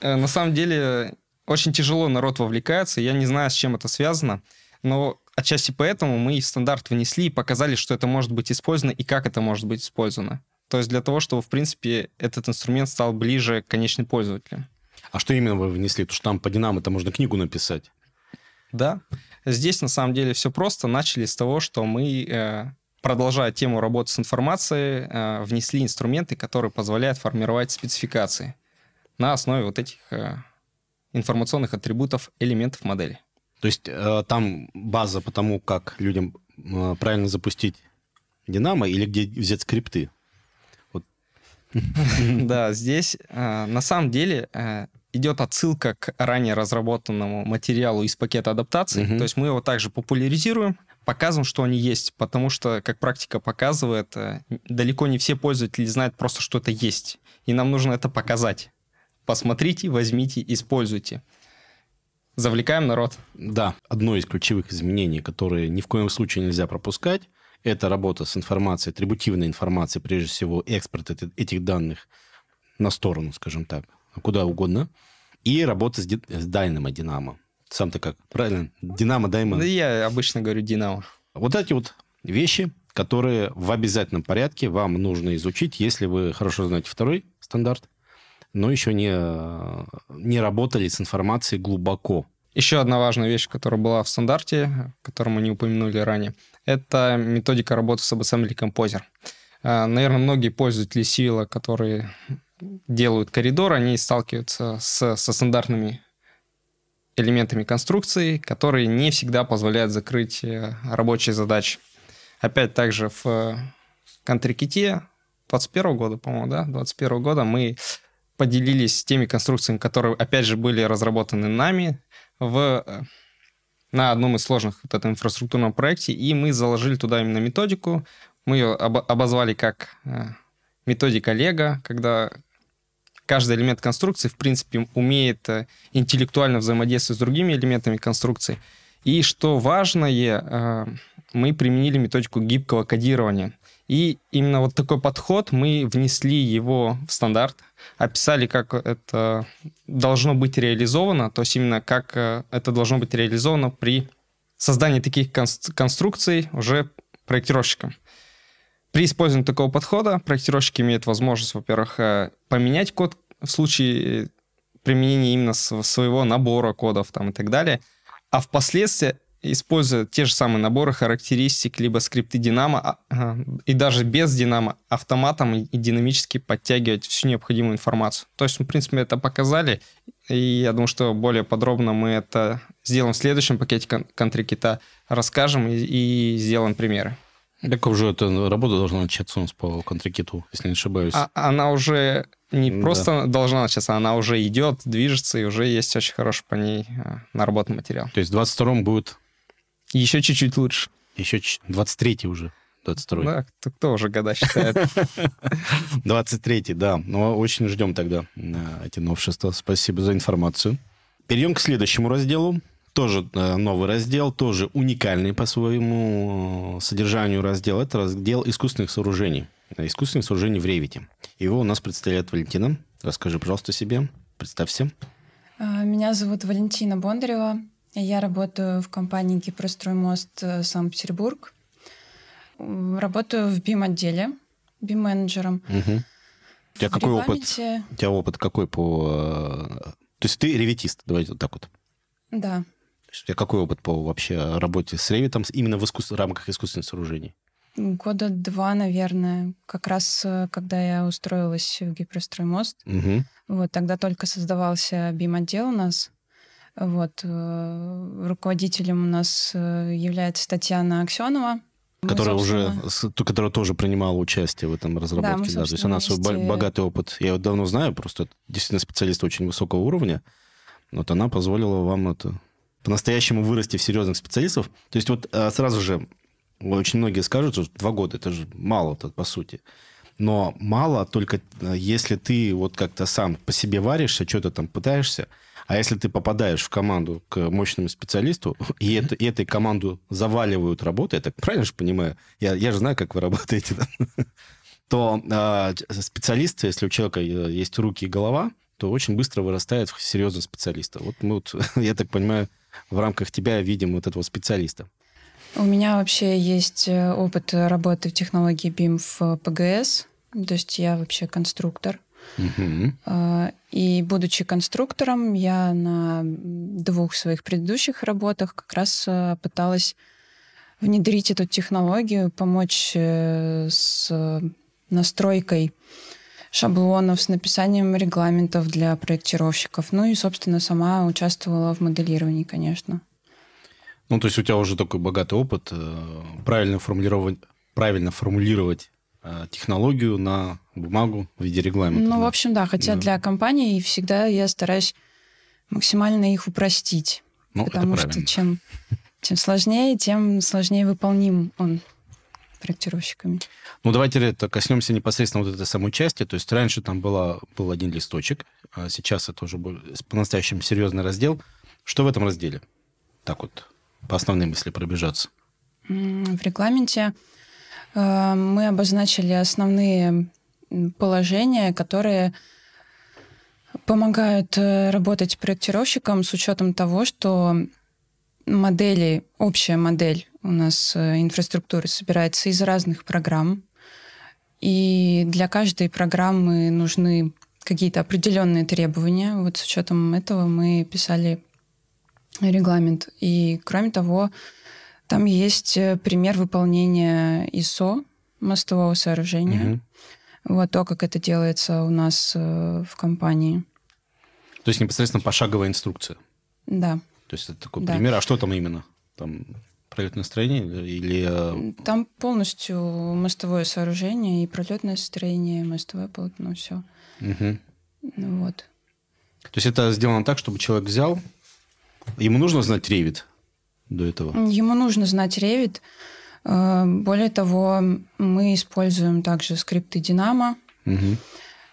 на самом деле очень тяжело народ вовлекается, я не знаю, с чем это связано, но отчасти поэтому мы и стандарт внесли и показали, что это может быть использовано и как это может быть использовано. То есть для того, чтобы, в принципе, этот инструмент стал ближе к конечным пользователям. А что именно вы внесли? Потому что там по Динамо-то можно книгу написать. Да. Здесь, на самом деле, все просто. Начали с того, что мы, э, продолжая тему работы с информацией, э, внесли инструменты, которые позволяют формировать спецификации на основе вот этих э, информационных атрибутов элементов модели. То есть там база по тому, как людям правильно запустить Динамо или где взять скрипты? Да, здесь э, на самом деле э, идет отсылка к ранее разработанному материалу из пакета адаптации. То есть мы его также популяризируем, показываем, что они есть, потому что, как практика показывает, э, далеко не все пользователи знают просто, что это есть. И нам нужно это показать. Посмотрите, возьмите, используйте. Завлекаем народ. Да, одно из ключевых изменений, которые ни в коем случае нельзя пропускать, это работа с информацией, атрибутивной информацией, прежде всего, экспорт этих данных на сторону, скажем так, куда угодно. И работа с, ди- с Дайнамо Динамо. Сам-то как? Правильно? Динамо, Даймо? Да я обычно говорю Динамо. Вот эти вот вещи, которые в обязательном порядке вам нужно изучить, если вы хорошо знаете второй стандарт, но еще не, не работали с информацией глубоко. Еще одна важная вещь, которая была в стандарте, которую мы не упомянули ранее, это методика работы с WebAssembly Composer. Наверное, многие пользователи Сивила, которые делают коридор, они сталкиваются с, со стандартными элементами конструкции, которые не всегда позволяют закрыть э, рабочие задачи. Опять также в э, контриките 21 года, по-моему, да, 21 года мы поделились теми конструкциями, которые, опять же, были разработаны нами, в, э, на одном из сложных вот этом инфраструктурном проекте, и мы заложили туда именно методику. Мы ее обозвали как э, методика Лего, когда каждый элемент конструкции, в принципе, умеет э, интеллектуально взаимодействовать с другими элементами конструкции. И что важное, мы применили методику гибкого кодирования. И именно вот такой подход мы внесли его в стандарт, описали, как это должно быть реализовано, то есть именно как э, это должно быть реализовано при создании таких конструкций уже проектировщикам. При использовании такого подхода проектировщики имеют возможность, во-первых, э, поменять код в случае э, применения именно своего набора кодов там, и так далее, а впоследствии используя те же самые наборы характеристик, либо скрипты Динамо, а, и даже без Динамо, автоматом и динамически подтягивать всю необходимую информацию. То есть, в принципе, это показали, и я думаю, что более подробно мы это сделаем в следующем пакете контрикита расскажем и, и сделаем примеры. Так уже эта работа должна начаться у нас по контрикиту, если не ошибаюсь. А, она уже не да. просто должна начаться, она уже идет, движется, и уже есть очень хороший по ней а, наработанный материал. То есть в 22-м будет еще чуть-чуть лучше. Еще 23-й уже. 22 Да, ну, кто, кто уже года считает. 23-й, да. Но ну, очень ждем тогда э, эти новшества. Спасибо за информацию. Перейдем к следующему разделу. Тоже э, новый раздел, тоже уникальный по своему э, содержанию раздел. Это раздел искусственных сооружений. Искусственных сооружений в Ревите. Его у нас представляет Валентина. Расскажи, пожалуйста, себе. Представься. А, меня зовут Валентина Бондарева. Я работаю в компании «Кипростроймост э, Санкт-Петербург». Работаю в БИМ-отделе, БИМ-менеджером. Угу. У тебя какой регламенте... опыт? У тебя опыт какой по... Э, то есть ты реветист, давайте вот так вот. Да. То есть у тебя какой опыт по вообще работе с ревитом именно в искус... рамках искусственных сооружений? Года два, наверное, как раз э, когда я устроилась в Гиперстроймост. Угу. Вот тогда только создавался БИМ-отдел у нас. Вот. Э, руководителем у нас э, является Татьяна Аксенова. Которая ну, уже, которая тоже принимала участие в этом разработке. Да, мы, да. То есть она вместе... богатый опыт. Я его давно знаю, просто действительно специалист очень высокого уровня. Вот она позволила вам это по-настоящему вырасти в серьезных специалистов. То есть вот э, сразу же очень многие скажут, что два года это же мало-то по сути. Но мало только если ты вот как-то сам по себе варишься, что-то там пытаешься, а если ты попадаешь в команду к мощному специалисту, и, это, и этой команду заваливают работы, я так правильно же понимаю? Я, я же знаю, как вы работаете. То э, а, специалисты, если у человека э, есть руки и голова, то очень быстро вырастает в серьезного специалиста. Вот мы, вот, я так понимаю, в рамках тебя видим вот этого специалиста. У меня вообще есть э, опыт работы в технологии BIM в ПГС. То есть я вообще конструктор. Угу. И будучи конструктором, я на двух своих предыдущих работах как раз а, пыталась внедрить эту технологию, помочь э, с э, настройкой шаблонов, с написанием регламентов для проектировщиков. Ну и, собственно, сама участвовала в моделировании, конечно. Ну, то есть у тебя уже такой богатый опыт. Э, правильно формулировать, правильно формулировать технологию на бумагу в виде регламента. Ну, да. в общем, да, хотя да. для компаний всегда я стараюсь максимально их упростить. Ну, потому что чем, чем сложнее, тем сложнее выполним он проектировщиками. Ну, давайте это коснемся непосредственно вот этой самой части. То есть раньше там была, был один листочек, а сейчас это уже по-настоящему серьезный раздел. Что в этом разделе? Так вот, по основной мысли пробежаться. В регламенте э, мы обозначили основные положения, которые помогают э, работать проектировщикам с учетом того, что модели, общая модель у нас э, инфраструктуры собирается из разных программ, и для каждой программы нужны какие-то определенные требования. Вот с учетом этого мы писали регламент. И кроме того, там есть э, пример выполнения ИСО мостового сооружения. Угу. Вот то, как это делается у нас э, в компании. То есть непосредственно пошаговая инструкция? Да. То есть это такой да. пример. А что там именно? Там пролетное строение или... Э, там полностью мостовое сооружение и пролетное строение, и мостовое полотно, все. Угу. Ну вот. То есть это сделано так, чтобы человек взял... Ему нужно знать ревит до этого? Ему нужно знать ревит. Revit Э, более того, мы используем также скрипты Динамо. Угу.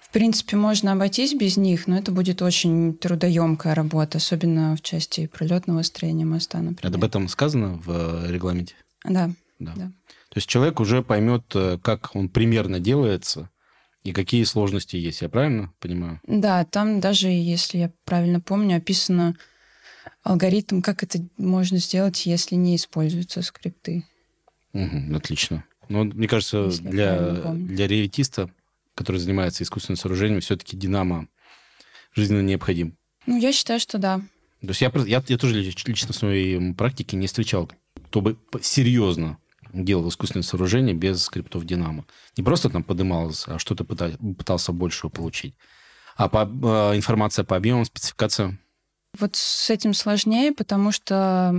В принципе, можно обойтись без них, но это будет очень трудоемкая работа, особенно в части пролетного строения моста, например. Это об этом сказано в э, регламенте? Да. да. да. То есть человек уже поймет, э, как он примерно делается, и какие сложности есть, я правильно понимаю? Да, там даже, если я правильно помню, описано алгоритм, как это можно сделать, если не используются скрипты. Угу, отлично. Ну, мне кажется, Если для, для реветиста, который занимается искусственным сооружением, все-таки динамо жизненно необходим. Ну, я считаю, что да. То есть я, я, я тоже лично в своей практике не встречал, кто бы серьезно делал искусственное сооружение без скриптов динамо. Не просто там подымалось, а что-то пытался, пытался большего получить. А по, а, информация по объемам, спецификация? Вот с этим сложнее, потому что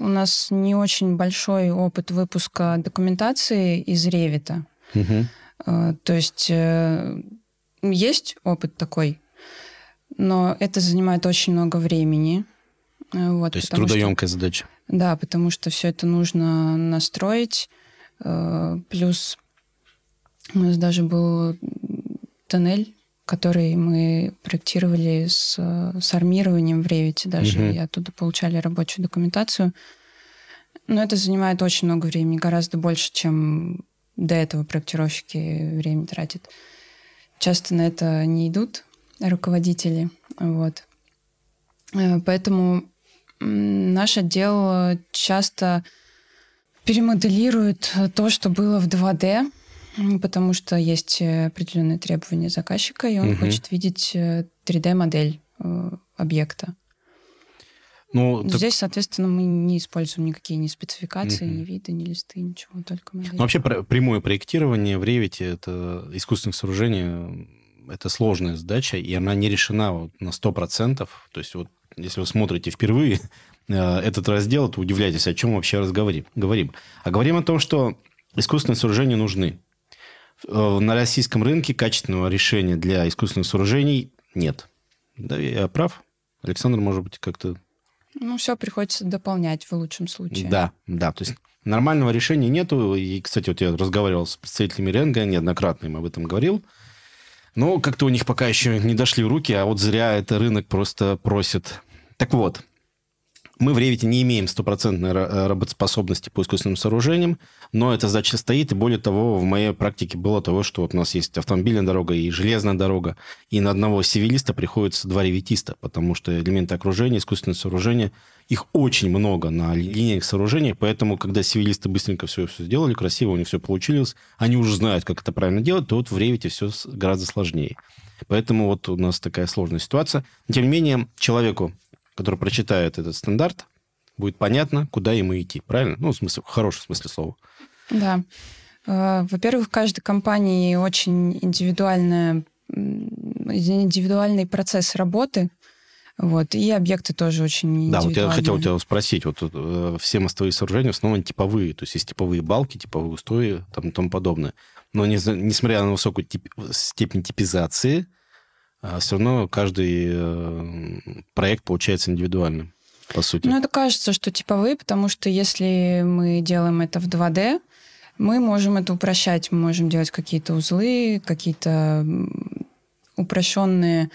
у нас не очень большой опыт выпуска документации из Ревита. Угу. То есть э, есть опыт такой, но это занимает очень много времени. Э, вот, То есть трудоемкая что, задача. Да, потому что все это нужно настроить. Плюс у нас даже был тоннель который мы проектировали с, с армированием в Ревите даже, угу. и оттуда получали рабочую документацию. Но это занимает очень много времени, гораздо больше, чем до этого проектировщики время тратят. Часто на это не идут руководители. Вот. Э, поэтому наш отдел часто перемоделирует то, что было в 2D, Потому что есть э, определенные требования заказчика, и он угу. хочет видеть 3D-модель э, э, объекта. Ну, так... Здесь, соответственно, мы не используем никакие ни спецификации, mm ни виды, ни листы, ничего, только модель. Ну, вообще прямое проектирование в Revit, это искусственных сооружений, это сложная задача, и она не решена вот на 100%. То есть вот если вы смотрите впервые этот раздел, то удивляйтесь, о чем вообще разговорим. Говорим. А говорим о том, что искусственные сооружения нужны. Э, на российском рынке качественного решения для искусственных сооружений нет. Да, я прав? Александр, может быть, как-то... Ну, все приходится дополнять в лучшем случае. Да, да. То есть нормального решения нету. И, кстати, вот я разговаривал с представителями Ренга, неоднократно им об этом говорил. Но как-то у них пока еще не дошли руки, а вот зря это рынок просто просит. Так вот, мы в Revit не имеем стопроцентной э, работоспособности по искусственным сооружениям, но эта задача стоит, и более того, в моей практике было того, что вот у нас есть автомобильная дорога и железная дорога, и на одного сивилиста приходится два ревитиста, потому что элементы окружения, искусственные сооружения, их очень много на линейных сооружениях, поэтому, когда сивилисты быстренько все, все сделали, красиво у них все получилось, они уже знают, как это правильно делать, то вот в Revit все гораздо сложнее. Поэтому вот у нас такая сложная ситуация. Тем не менее, человеку который прочитает этот стандарт, будет понятно, куда ему идти, правильно? Ну, в, смысле, в хорошем смысле слова. Да. Э, во-первых, в каждой компании очень индивидуальная, индивидуальный процесс работы, вот, и объекты тоже очень Да, вот я хотел у тебя спросить, вот э, все мостовые сооружения в основном типовые, то есть есть типовые балки, типовые устои там, и тому подобное. Но не, несмотря на высокую тип, степень типизации, а все равно каждый э, проект получается индивидуальным, по сути. Ну, это кажется, что типовые, потому что если мы делаем это в 2D, мы можем это упрощать, мы можем делать какие-то узлы, какие-то упрощенные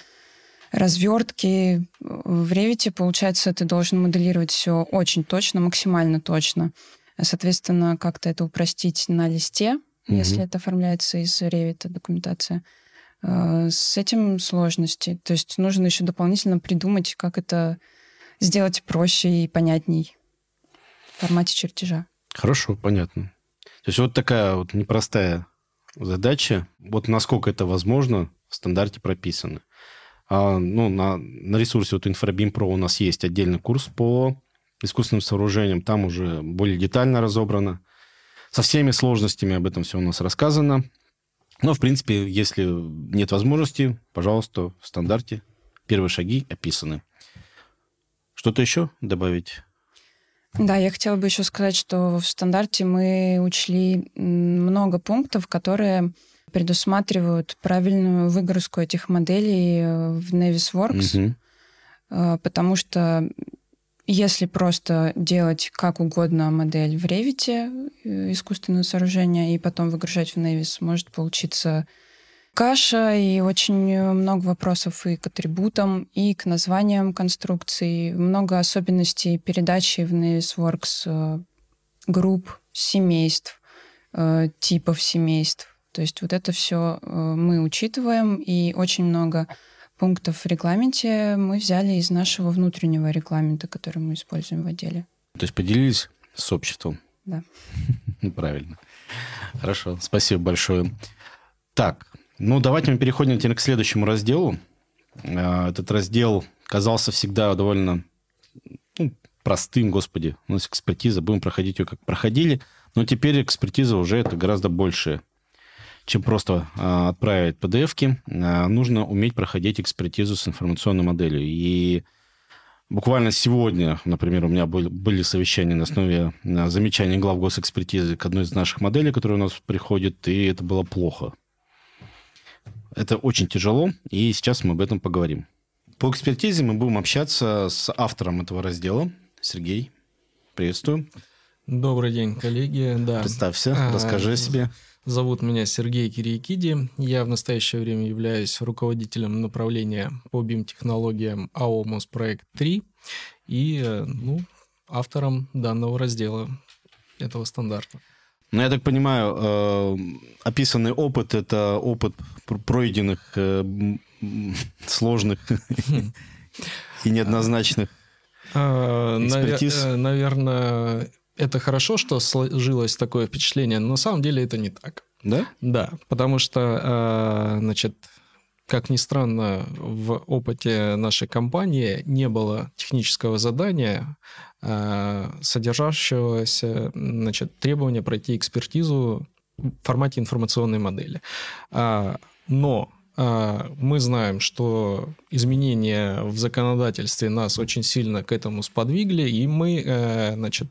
развертки. В Revitе. получается, ты должен моделировать все очень точно, максимально точно. Соответственно, как-то это упростить на листе, угу. если это оформляется из Revitа документация. Э, с этим сложности. То есть нужно еще дополнительно придумать, как это сделать проще и понятней в формате чертежа. Хорошо, понятно. То есть вот такая вот непростая задача. Вот насколько это возможно в стандарте прописано. А, ну, на, на ресурсе вот Infrabim у нас есть отдельный курс по искусственным сооружениям. Там уже более детально разобрано. Со всеми сложностями об этом все у нас рассказано. Но, в принципе, если нет возможности, пожалуйста, в стандарте первые шаги описаны. Что-то еще добавить? Да, я хотела бы еще сказать, что в стандарте мы учли много пунктов, которые предусматривают правильную выгрузку этих моделей э, в Navisworks, угу. Э, потому что если просто делать как угодно модель в Revit, э, искусственное сооружение, и потом выгружать в Nevis, может получиться каша, и очень э, много вопросов и к атрибутам, и к названиям конструкций, много особенностей передачи в Navisworks э, групп, семейств, типов семейств. То есть вот это все мы учитываем, и очень много пунктов в регламенте мы взяли из нашего внутреннего регламента, который мы используем в отделе. То есть поделились с обществом? Да. Ну, правильно. Хорошо, спасибо большое. Так, ну давайте мы переходим теперь к следующему разделу. А, этот раздел казался всегда довольно ну, простым, господи. У нас экспертиза, будем проходить ее как проходили. Но теперь экспертиза уже это гораздо больше чем просто а, отправить PDF-ки, а, нужно уметь проходить экспертизу с информационной моделью. И буквально сегодня, например, у меня был, были совещания на основе а, замечаний глав госэкспертизы к одной из наших моделей, которая у нас приходит, и это было плохо. Это очень тяжело, и сейчас мы об этом поговорим. По экспертизе мы будем общаться с автором этого раздела, Сергей. Приветствую. Добрый день, коллеги. Да. Представься, а, расскажи о себе. Зовут меня Сергей Кириякиди. Я в настоящее время являюсь руководителем направления по BIM-технологиям АО «Моспроект 3» и ну, автором данного раздела этого стандарта. Ну, я так понимаю, э, описанный опыт – это опыт пройденных э, сложных и неоднозначных а, экспертиз? Э, наверное, это хорошо, что сложилось такое впечатление, но на самом деле это не так. Да? Да, потому что, э, значит, как ни странно, в опыте нашей компании не было технического задания, э, содержащегося значит, требования пройти экспертизу в формате информационной модели. Э, но мы знаем, что изменения в законодательстве нас очень сильно к этому сподвигли, и мы, значит,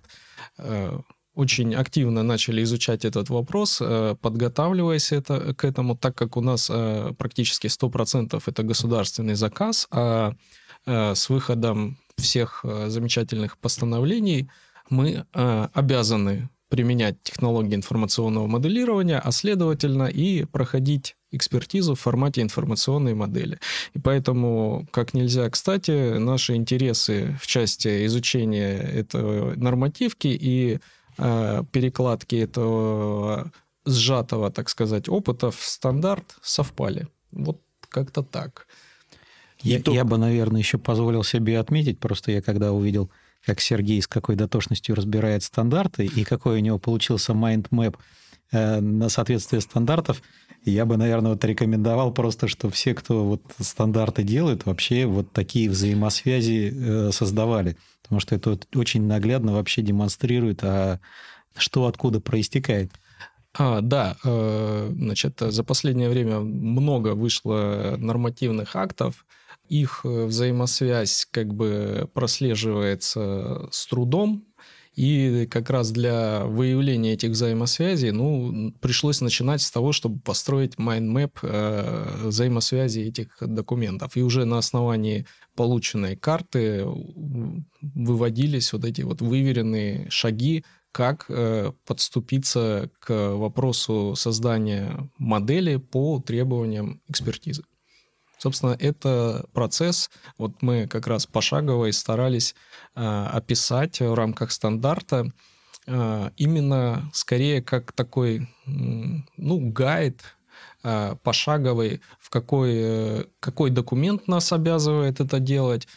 Э, очень активно начали изучать этот вопрос, э, подготавливаясь это, к этому, так как у нас э, практически 100% это государственный заказ, а с выходом всех замечательных постановлений мы обязаны применять технологии информационного моделирования, а следовательно и проходить экспертизу в формате информационной модели. И поэтому, как нельзя кстати, наши интересы в части изучения этой нормативки и э, перекладки этого сжатого, так сказать, опыта в стандарт совпали. Вот как-то так. Я, я бы, наверное, еще позволил себе отметить, просто я когда увидел как Сергей с какой дотошностью разбирает стандарты и какой у него получился майндмэп на соответствие стандартов, я бы, наверное, вот рекомендовал просто, что все, кто вот стандарты делают, вообще вот такие взаимосвязи э, создавали. Потому что это вот очень наглядно вообще демонстрирует, а что откуда проистекает. А, да, э, значит, за последнее время много вышло нормативных актов, их э, взаимосвязь как бы прослеживается э, с трудом, и как раз для выявления этих взаимосвязей, ну, пришлось начинать с того, чтобы построить майндмэп э, взаимосвязи этих документов. И уже на основании полученной карты э, выводились вот эти вот выверенные шаги, как э, подступиться к вопросу создания модели по требованиям экспертизы. Собственно, это процесс, вот мы как раз пошагово и старались а, описать в рамках стандарта а, именно скорее как такой, ну, гайд, а, пошаговый, в какой, э, какой документ нас обязывает это делать,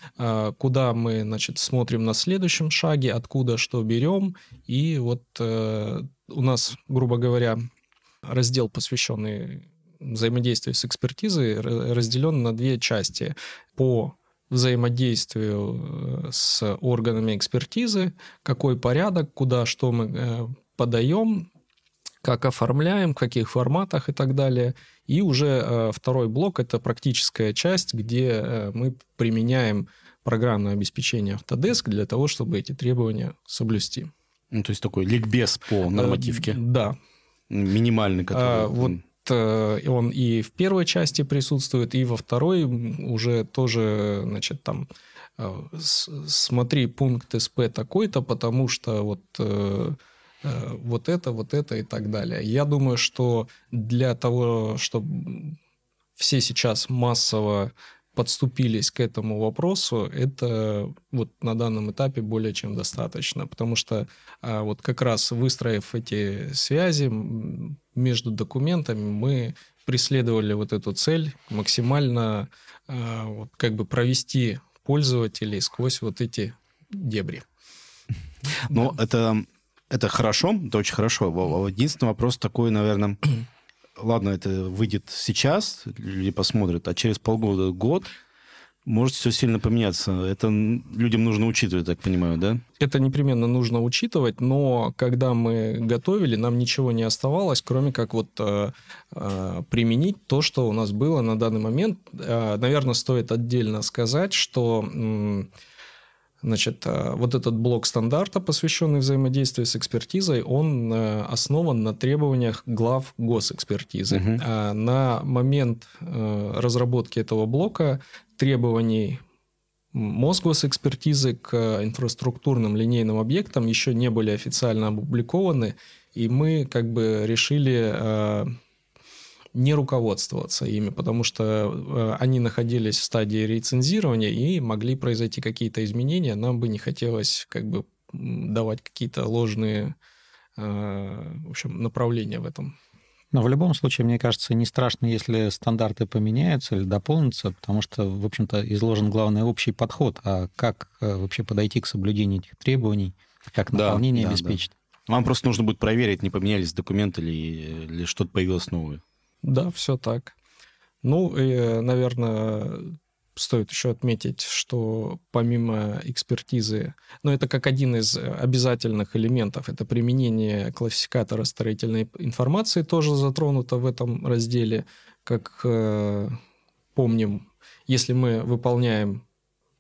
куда мы, значит, смотрим на следующем шаге, откуда что берем. И вот э, у нас, грубо говоря, раздел, посвященный взаимодействие с экспертизой разделено на две части. По взаимодействию э, с органами экспертизы, какой порядок, куда что мы э, подаем, как оформляем, в каких форматах и так далее. И уже э, второй блок – это практическая часть, где мы применяем программное обеспечение Autodesk для того, чтобы эти требования соблюсти. Ну, то есть такой ликбез по нормативке. Да. Минимальный, а, который... А, вот Э, он и в первой части присутствует, и во второй уже тоже, значит, там э, смотри пункт СП такой-то, потому что вот э, вот это, вот это и так далее. Я думаю, что для того, чтобы все сейчас массово подступились к этому вопросу, это вот на данном этапе более чем достаточно, потому что а, вот как раз выстроив эти связи, между документами мы преследовали вот эту цель максимально а, вот, как бы провести пользователей сквозь вот эти дебри. Ну, да. это, это хорошо, это очень хорошо. Единственный вопрос такой, наверное, ладно, это выйдет сейчас, люди посмотрят, а через полгода, год – может все сильно поменяться. Это людям нужно учитывать, так понимаю, да? Это непременно нужно учитывать, но когда мы готовили, нам ничего не оставалось, кроме как вот э, э, применить то, что у нас было на данный момент. Э, наверное, стоит отдельно сказать, что э, значит, э, вот этот блок стандарта, посвященный взаимодействию с экспертизой, он э, основан на требованиях глав госэкспертизы. Угу. Э, на момент э, разработки этого блока требований экспертизы к э, инфраструктурным линейным объектам еще не были официально опубликованы, и мы как бы решили э, не руководствоваться ими, потому что э, они находились в стадии рецензирования и могли произойти какие-то изменения, нам бы не хотелось как бы давать какие-то ложные в общем, направления в этом но в любом случае, мне кажется, не страшно, если стандарты поменяются или дополнятся, потому что, в общем-то, изложен главный общий подход, а как э, вообще подойти к соблюдению этих требований, как наполнение да, обеспечить. Да. Вам просто нужно будет проверить, не поменялись документы или, или что-то появилось новое. Да, все так. Ну, и, э, наверное, Стоит еще отметить, что помимо экспертизы, но ну, это как один из э, обязательных элементов, это применение классификатора строительной информации тоже затронуто в этом разделе. Как э, помним, если мы выполняем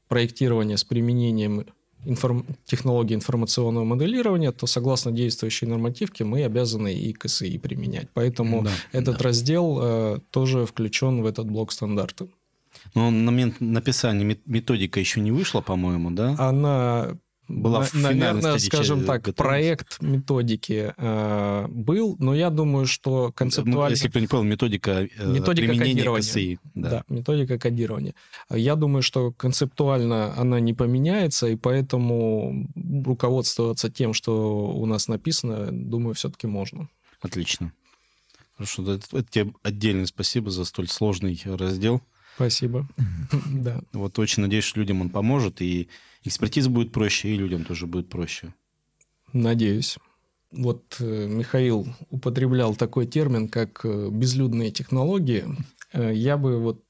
проектирование с применением информ... технологии информационного моделирования, то согласно действующей нормативке мы обязаны и КСИ применять. Поэтому да, этот да. раздел э, тоже включен в этот блок стандарта. Но на момент написания методика еще не вышла, по-моему, да? Она была в Наверное, скажем так, проект методики э, был, но я думаю, что ну, концептуально... Если кто не понял, методика, э, методика кодирования. КСИ. Да. да, методика кодирования. Я думаю, что концептуально она не поменяется, и поэтому руководствоваться тем, что у нас написано, думаю, все-таки можно. Отлично. Хорошо, это, это тебе отдельное спасибо за столь сложный раздел. Спасибо. да. Вот очень надеюсь, что людям он поможет, и экспертиза будет проще, и людям тоже будет проще. Надеюсь. Вот э, Михаил употреблял такой термин, как э, безлюдные технологии. Э, я бы вот,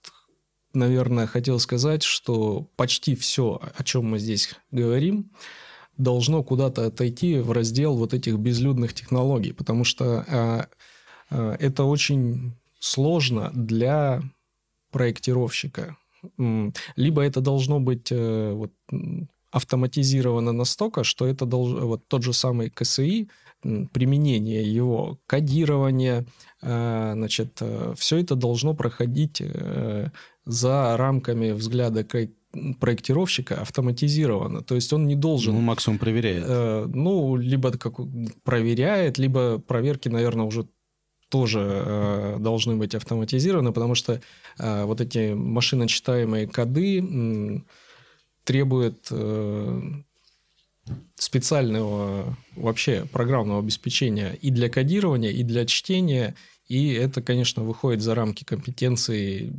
наверное, хотел сказать, что почти все, о чем мы здесь говорим, должно куда-то отойти в раздел вот этих безлюдных технологий, потому что а, а, это очень сложно для проектировщика. Либо это должно быть э, вот, автоматизировано настолько, что это долж... вот тот же самый КСИ, применение его, кодирование, э, значит, э, все это должно проходить за рамками взгляда проектировщика автоматизировано. То есть он не должен... Ну, максимум проверяет. ну, либо как, проверяет, либо проверки, наверное, уже тоже э, должны быть автоматизированы, потому что э, вот эти машиночитаемые коды э, требуют э, специального вообще программного обеспечения и для кодирования, и для чтения, и это, конечно, выходит за рамки компетенции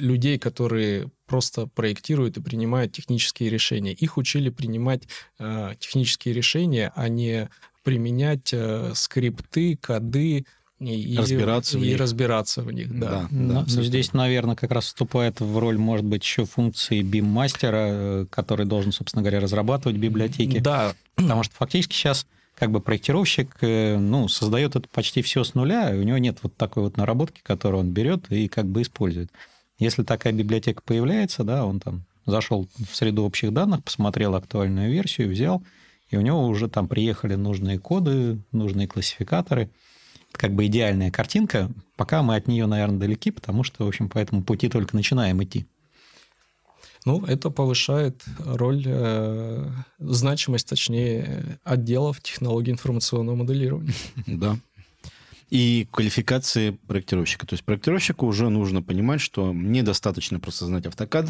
людей, которые просто проектируют и принимают технические решения. Их учили принимать э, технические решения, а не применять э, скрипты, коды, и, разбираться и, в них. разбираться в них, да. да, да ну, Но, ну, здесь, наверное, как раз вступает в роль, может быть, еще функции BIM-мастера, э, который должен, собственно говоря, разрабатывать библиотеки. Да. Потому что фактически сейчас как бы проектировщик э, ну, создает это почти все с нуля, и у него нет вот такой вот наработки, которую он берет и как бы использует. Если такая библиотека появляется, да, он там зашел в среду общих данных, посмотрел актуальную версию, взял, и у него уже там приехали нужные коды, нужные классификаторы – как бы идеальная картинка. Пока мы от нее, наверное, далеки, потому что, в общем, по этому пути только начинаем идти. Ну, это повышает роль, э, значимость, точнее, отделов технологий информационного моделирования. Да. И квалификации проектировщика. То есть проектировщику уже нужно понимать, что недостаточно просто знать автокад,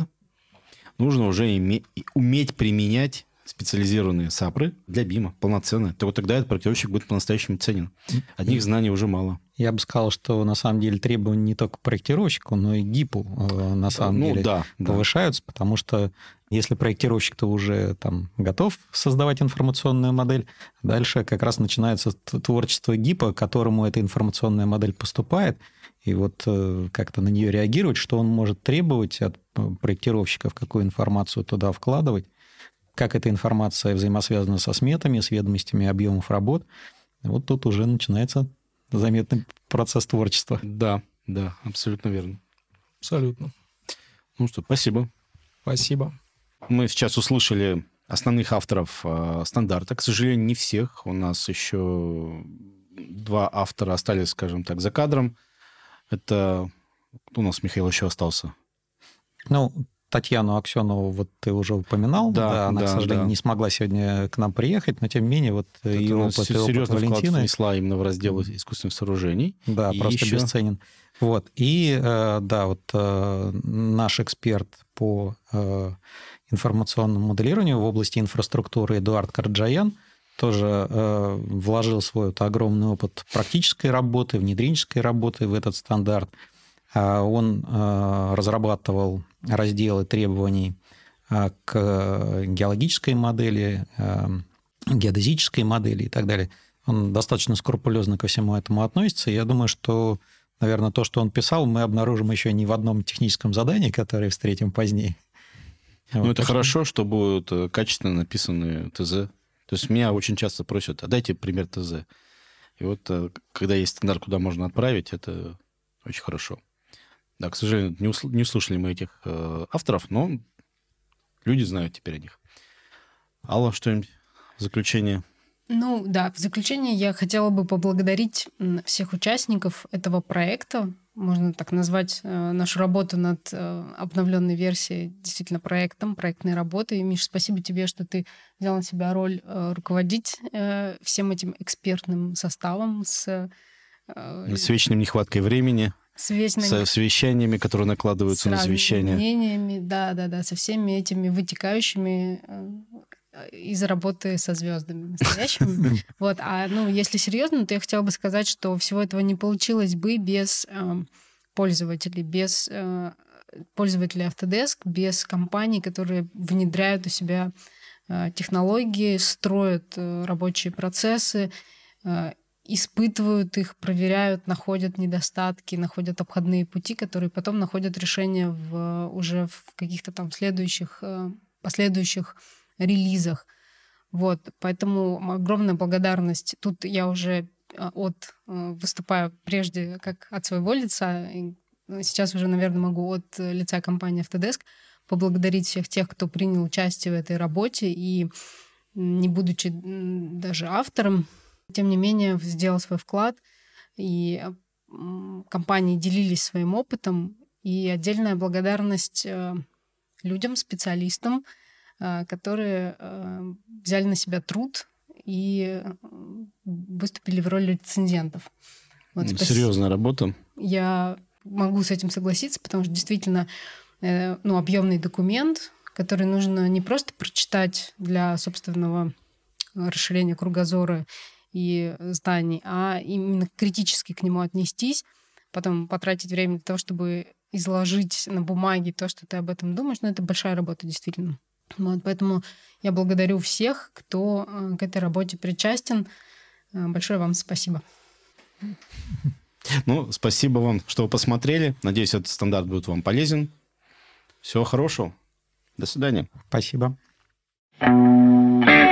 нужно уже иметь, уметь применять специализированные САПры для БИМа, полноценные, то вот тогда этот проектировщик будет по-настоящему ценен. Одних знаний уже мало. Я бы сказал, что на самом деле требования не только к проектировщику, но и ГИПу э, на самом ну, деле да, повышаются, да. потому что если проектировщик-то уже там готов создавать информационную модель, дальше как раз начинается творчество ГИПа, к которому эта информационная модель поступает, и вот э, как-то на нее реагировать, что он может требовать от э, проектировщиков, какую информацию туда вкладывать как эта информация взаимосвязана со сметами, с ведомостями объемов работ, вот тут уже начинается заметный процесс творчества. Да, да, абсолютно верно. Абсолютно. Ну что, спасибо. Спасибо. Мы сейчас услышали основных авторов э, стандарта. К сожалению, не всех. У нас еще два автора остались, скажем так, за кадром. Это кто у нас, Михаил, еще остался? Ну, Татьяну Аксенову вот ты уже упоминал, да, да она, да, к сожалению, да. не смогла сегодня к нам приехать, но тем не менее вот ее э, и опыт, и опыт Валентины... внесла именно в раздел искусственных сооружений. Да, и просто еще... бесценен. Вот, и, э, да, вот э, наш эксперт по информационному моделированию в области инфраструктуры Эдуард Карджаян тоже вложил свой вот огромный опыт практической работы, внедренческой работы в этот стандарт – а, он а, разрабатывал разделы требований а, к э, геологической модели, геодезической модели и так далее. Он достаточно скрупулезно ко всему этому относится. Я думаю, что, наверное, то, что он писал, мы обнаружим еще не в одном техническом задании, которое встретим позднее. Ну, вот это хорошо, что будут э, качественно написаны ТЗ. То есть меня очень часто просят, а дайте пример ТЗ. И вот э, когда есть стандарт, куда можно отправить, это очень хорошо. Да, к сожалению, не, усл- не услышали мы этих э, авторов, но люди знают теперь о них. Алла, что-нибудь в заключение? Ну да, в заключение я хотела бы поблагодарить всех участников этого проекта. Можно так назвать э, нашу работу над э, обновленной версией действительно проектом, проектной работой. И, Миша, спасибо тебе, что ты взял на себя роль э, руководить э, всем этим экспертным составом с... Э, с вечным нехваткой времени с вечно... С вещаниями, которые накладываются на завещание. да, да, да, со всеми этими вытекающими э, из работы со звездами настоящими. Вот, а ну, если серьезно, то я хотела бы сказать, что всего этого не получилось бы без э, пользователей, без э, пользователей Autodesk, без компаний, которые внедряют у себя э, технологии, строят э, рабочие процессы э, испытывают их, проверяют, находят недостатки, находят обходные пути, которые потом находят решение в, уже в каких-то там следующих, э, последующих релизах. Вот, поэтому огромная благодарность. Тут я уже э, от э, выступаю прежде как от своего лица, сейчас уже, наверное, могу от лица компании Autodesk поблагодарить всех тех, кто принял участие в этой работе и не будучи даже автором тем не менее, сделал свой вклад, и компании делились своим опытом. И отдельная благодарность э, людям, специалистам, э, которые э, взяли на себя труд и выступили в роли рецензентов. Вот, Серьезная спас... работа. Я могу с этим согласиться, потому что действительно ну, объемный документ, который нужно не просто прочитать для собственного расширения кругозора и зданий, а именно критически к нему отнестись, потом потратить время для того, чтобы изложить на бумаге то, что ты об этом думаешь, но это большая работа действительно. Вот, поэтому я благодарю всех, кто э, к этой работе причастен. Э, большое вам спасибо. Ну, спасибо вам, что вы посмотрели. Надеюсь, этот стандарт будет вам полезен. Всего хорошего. До свидания. Спасибо. thank you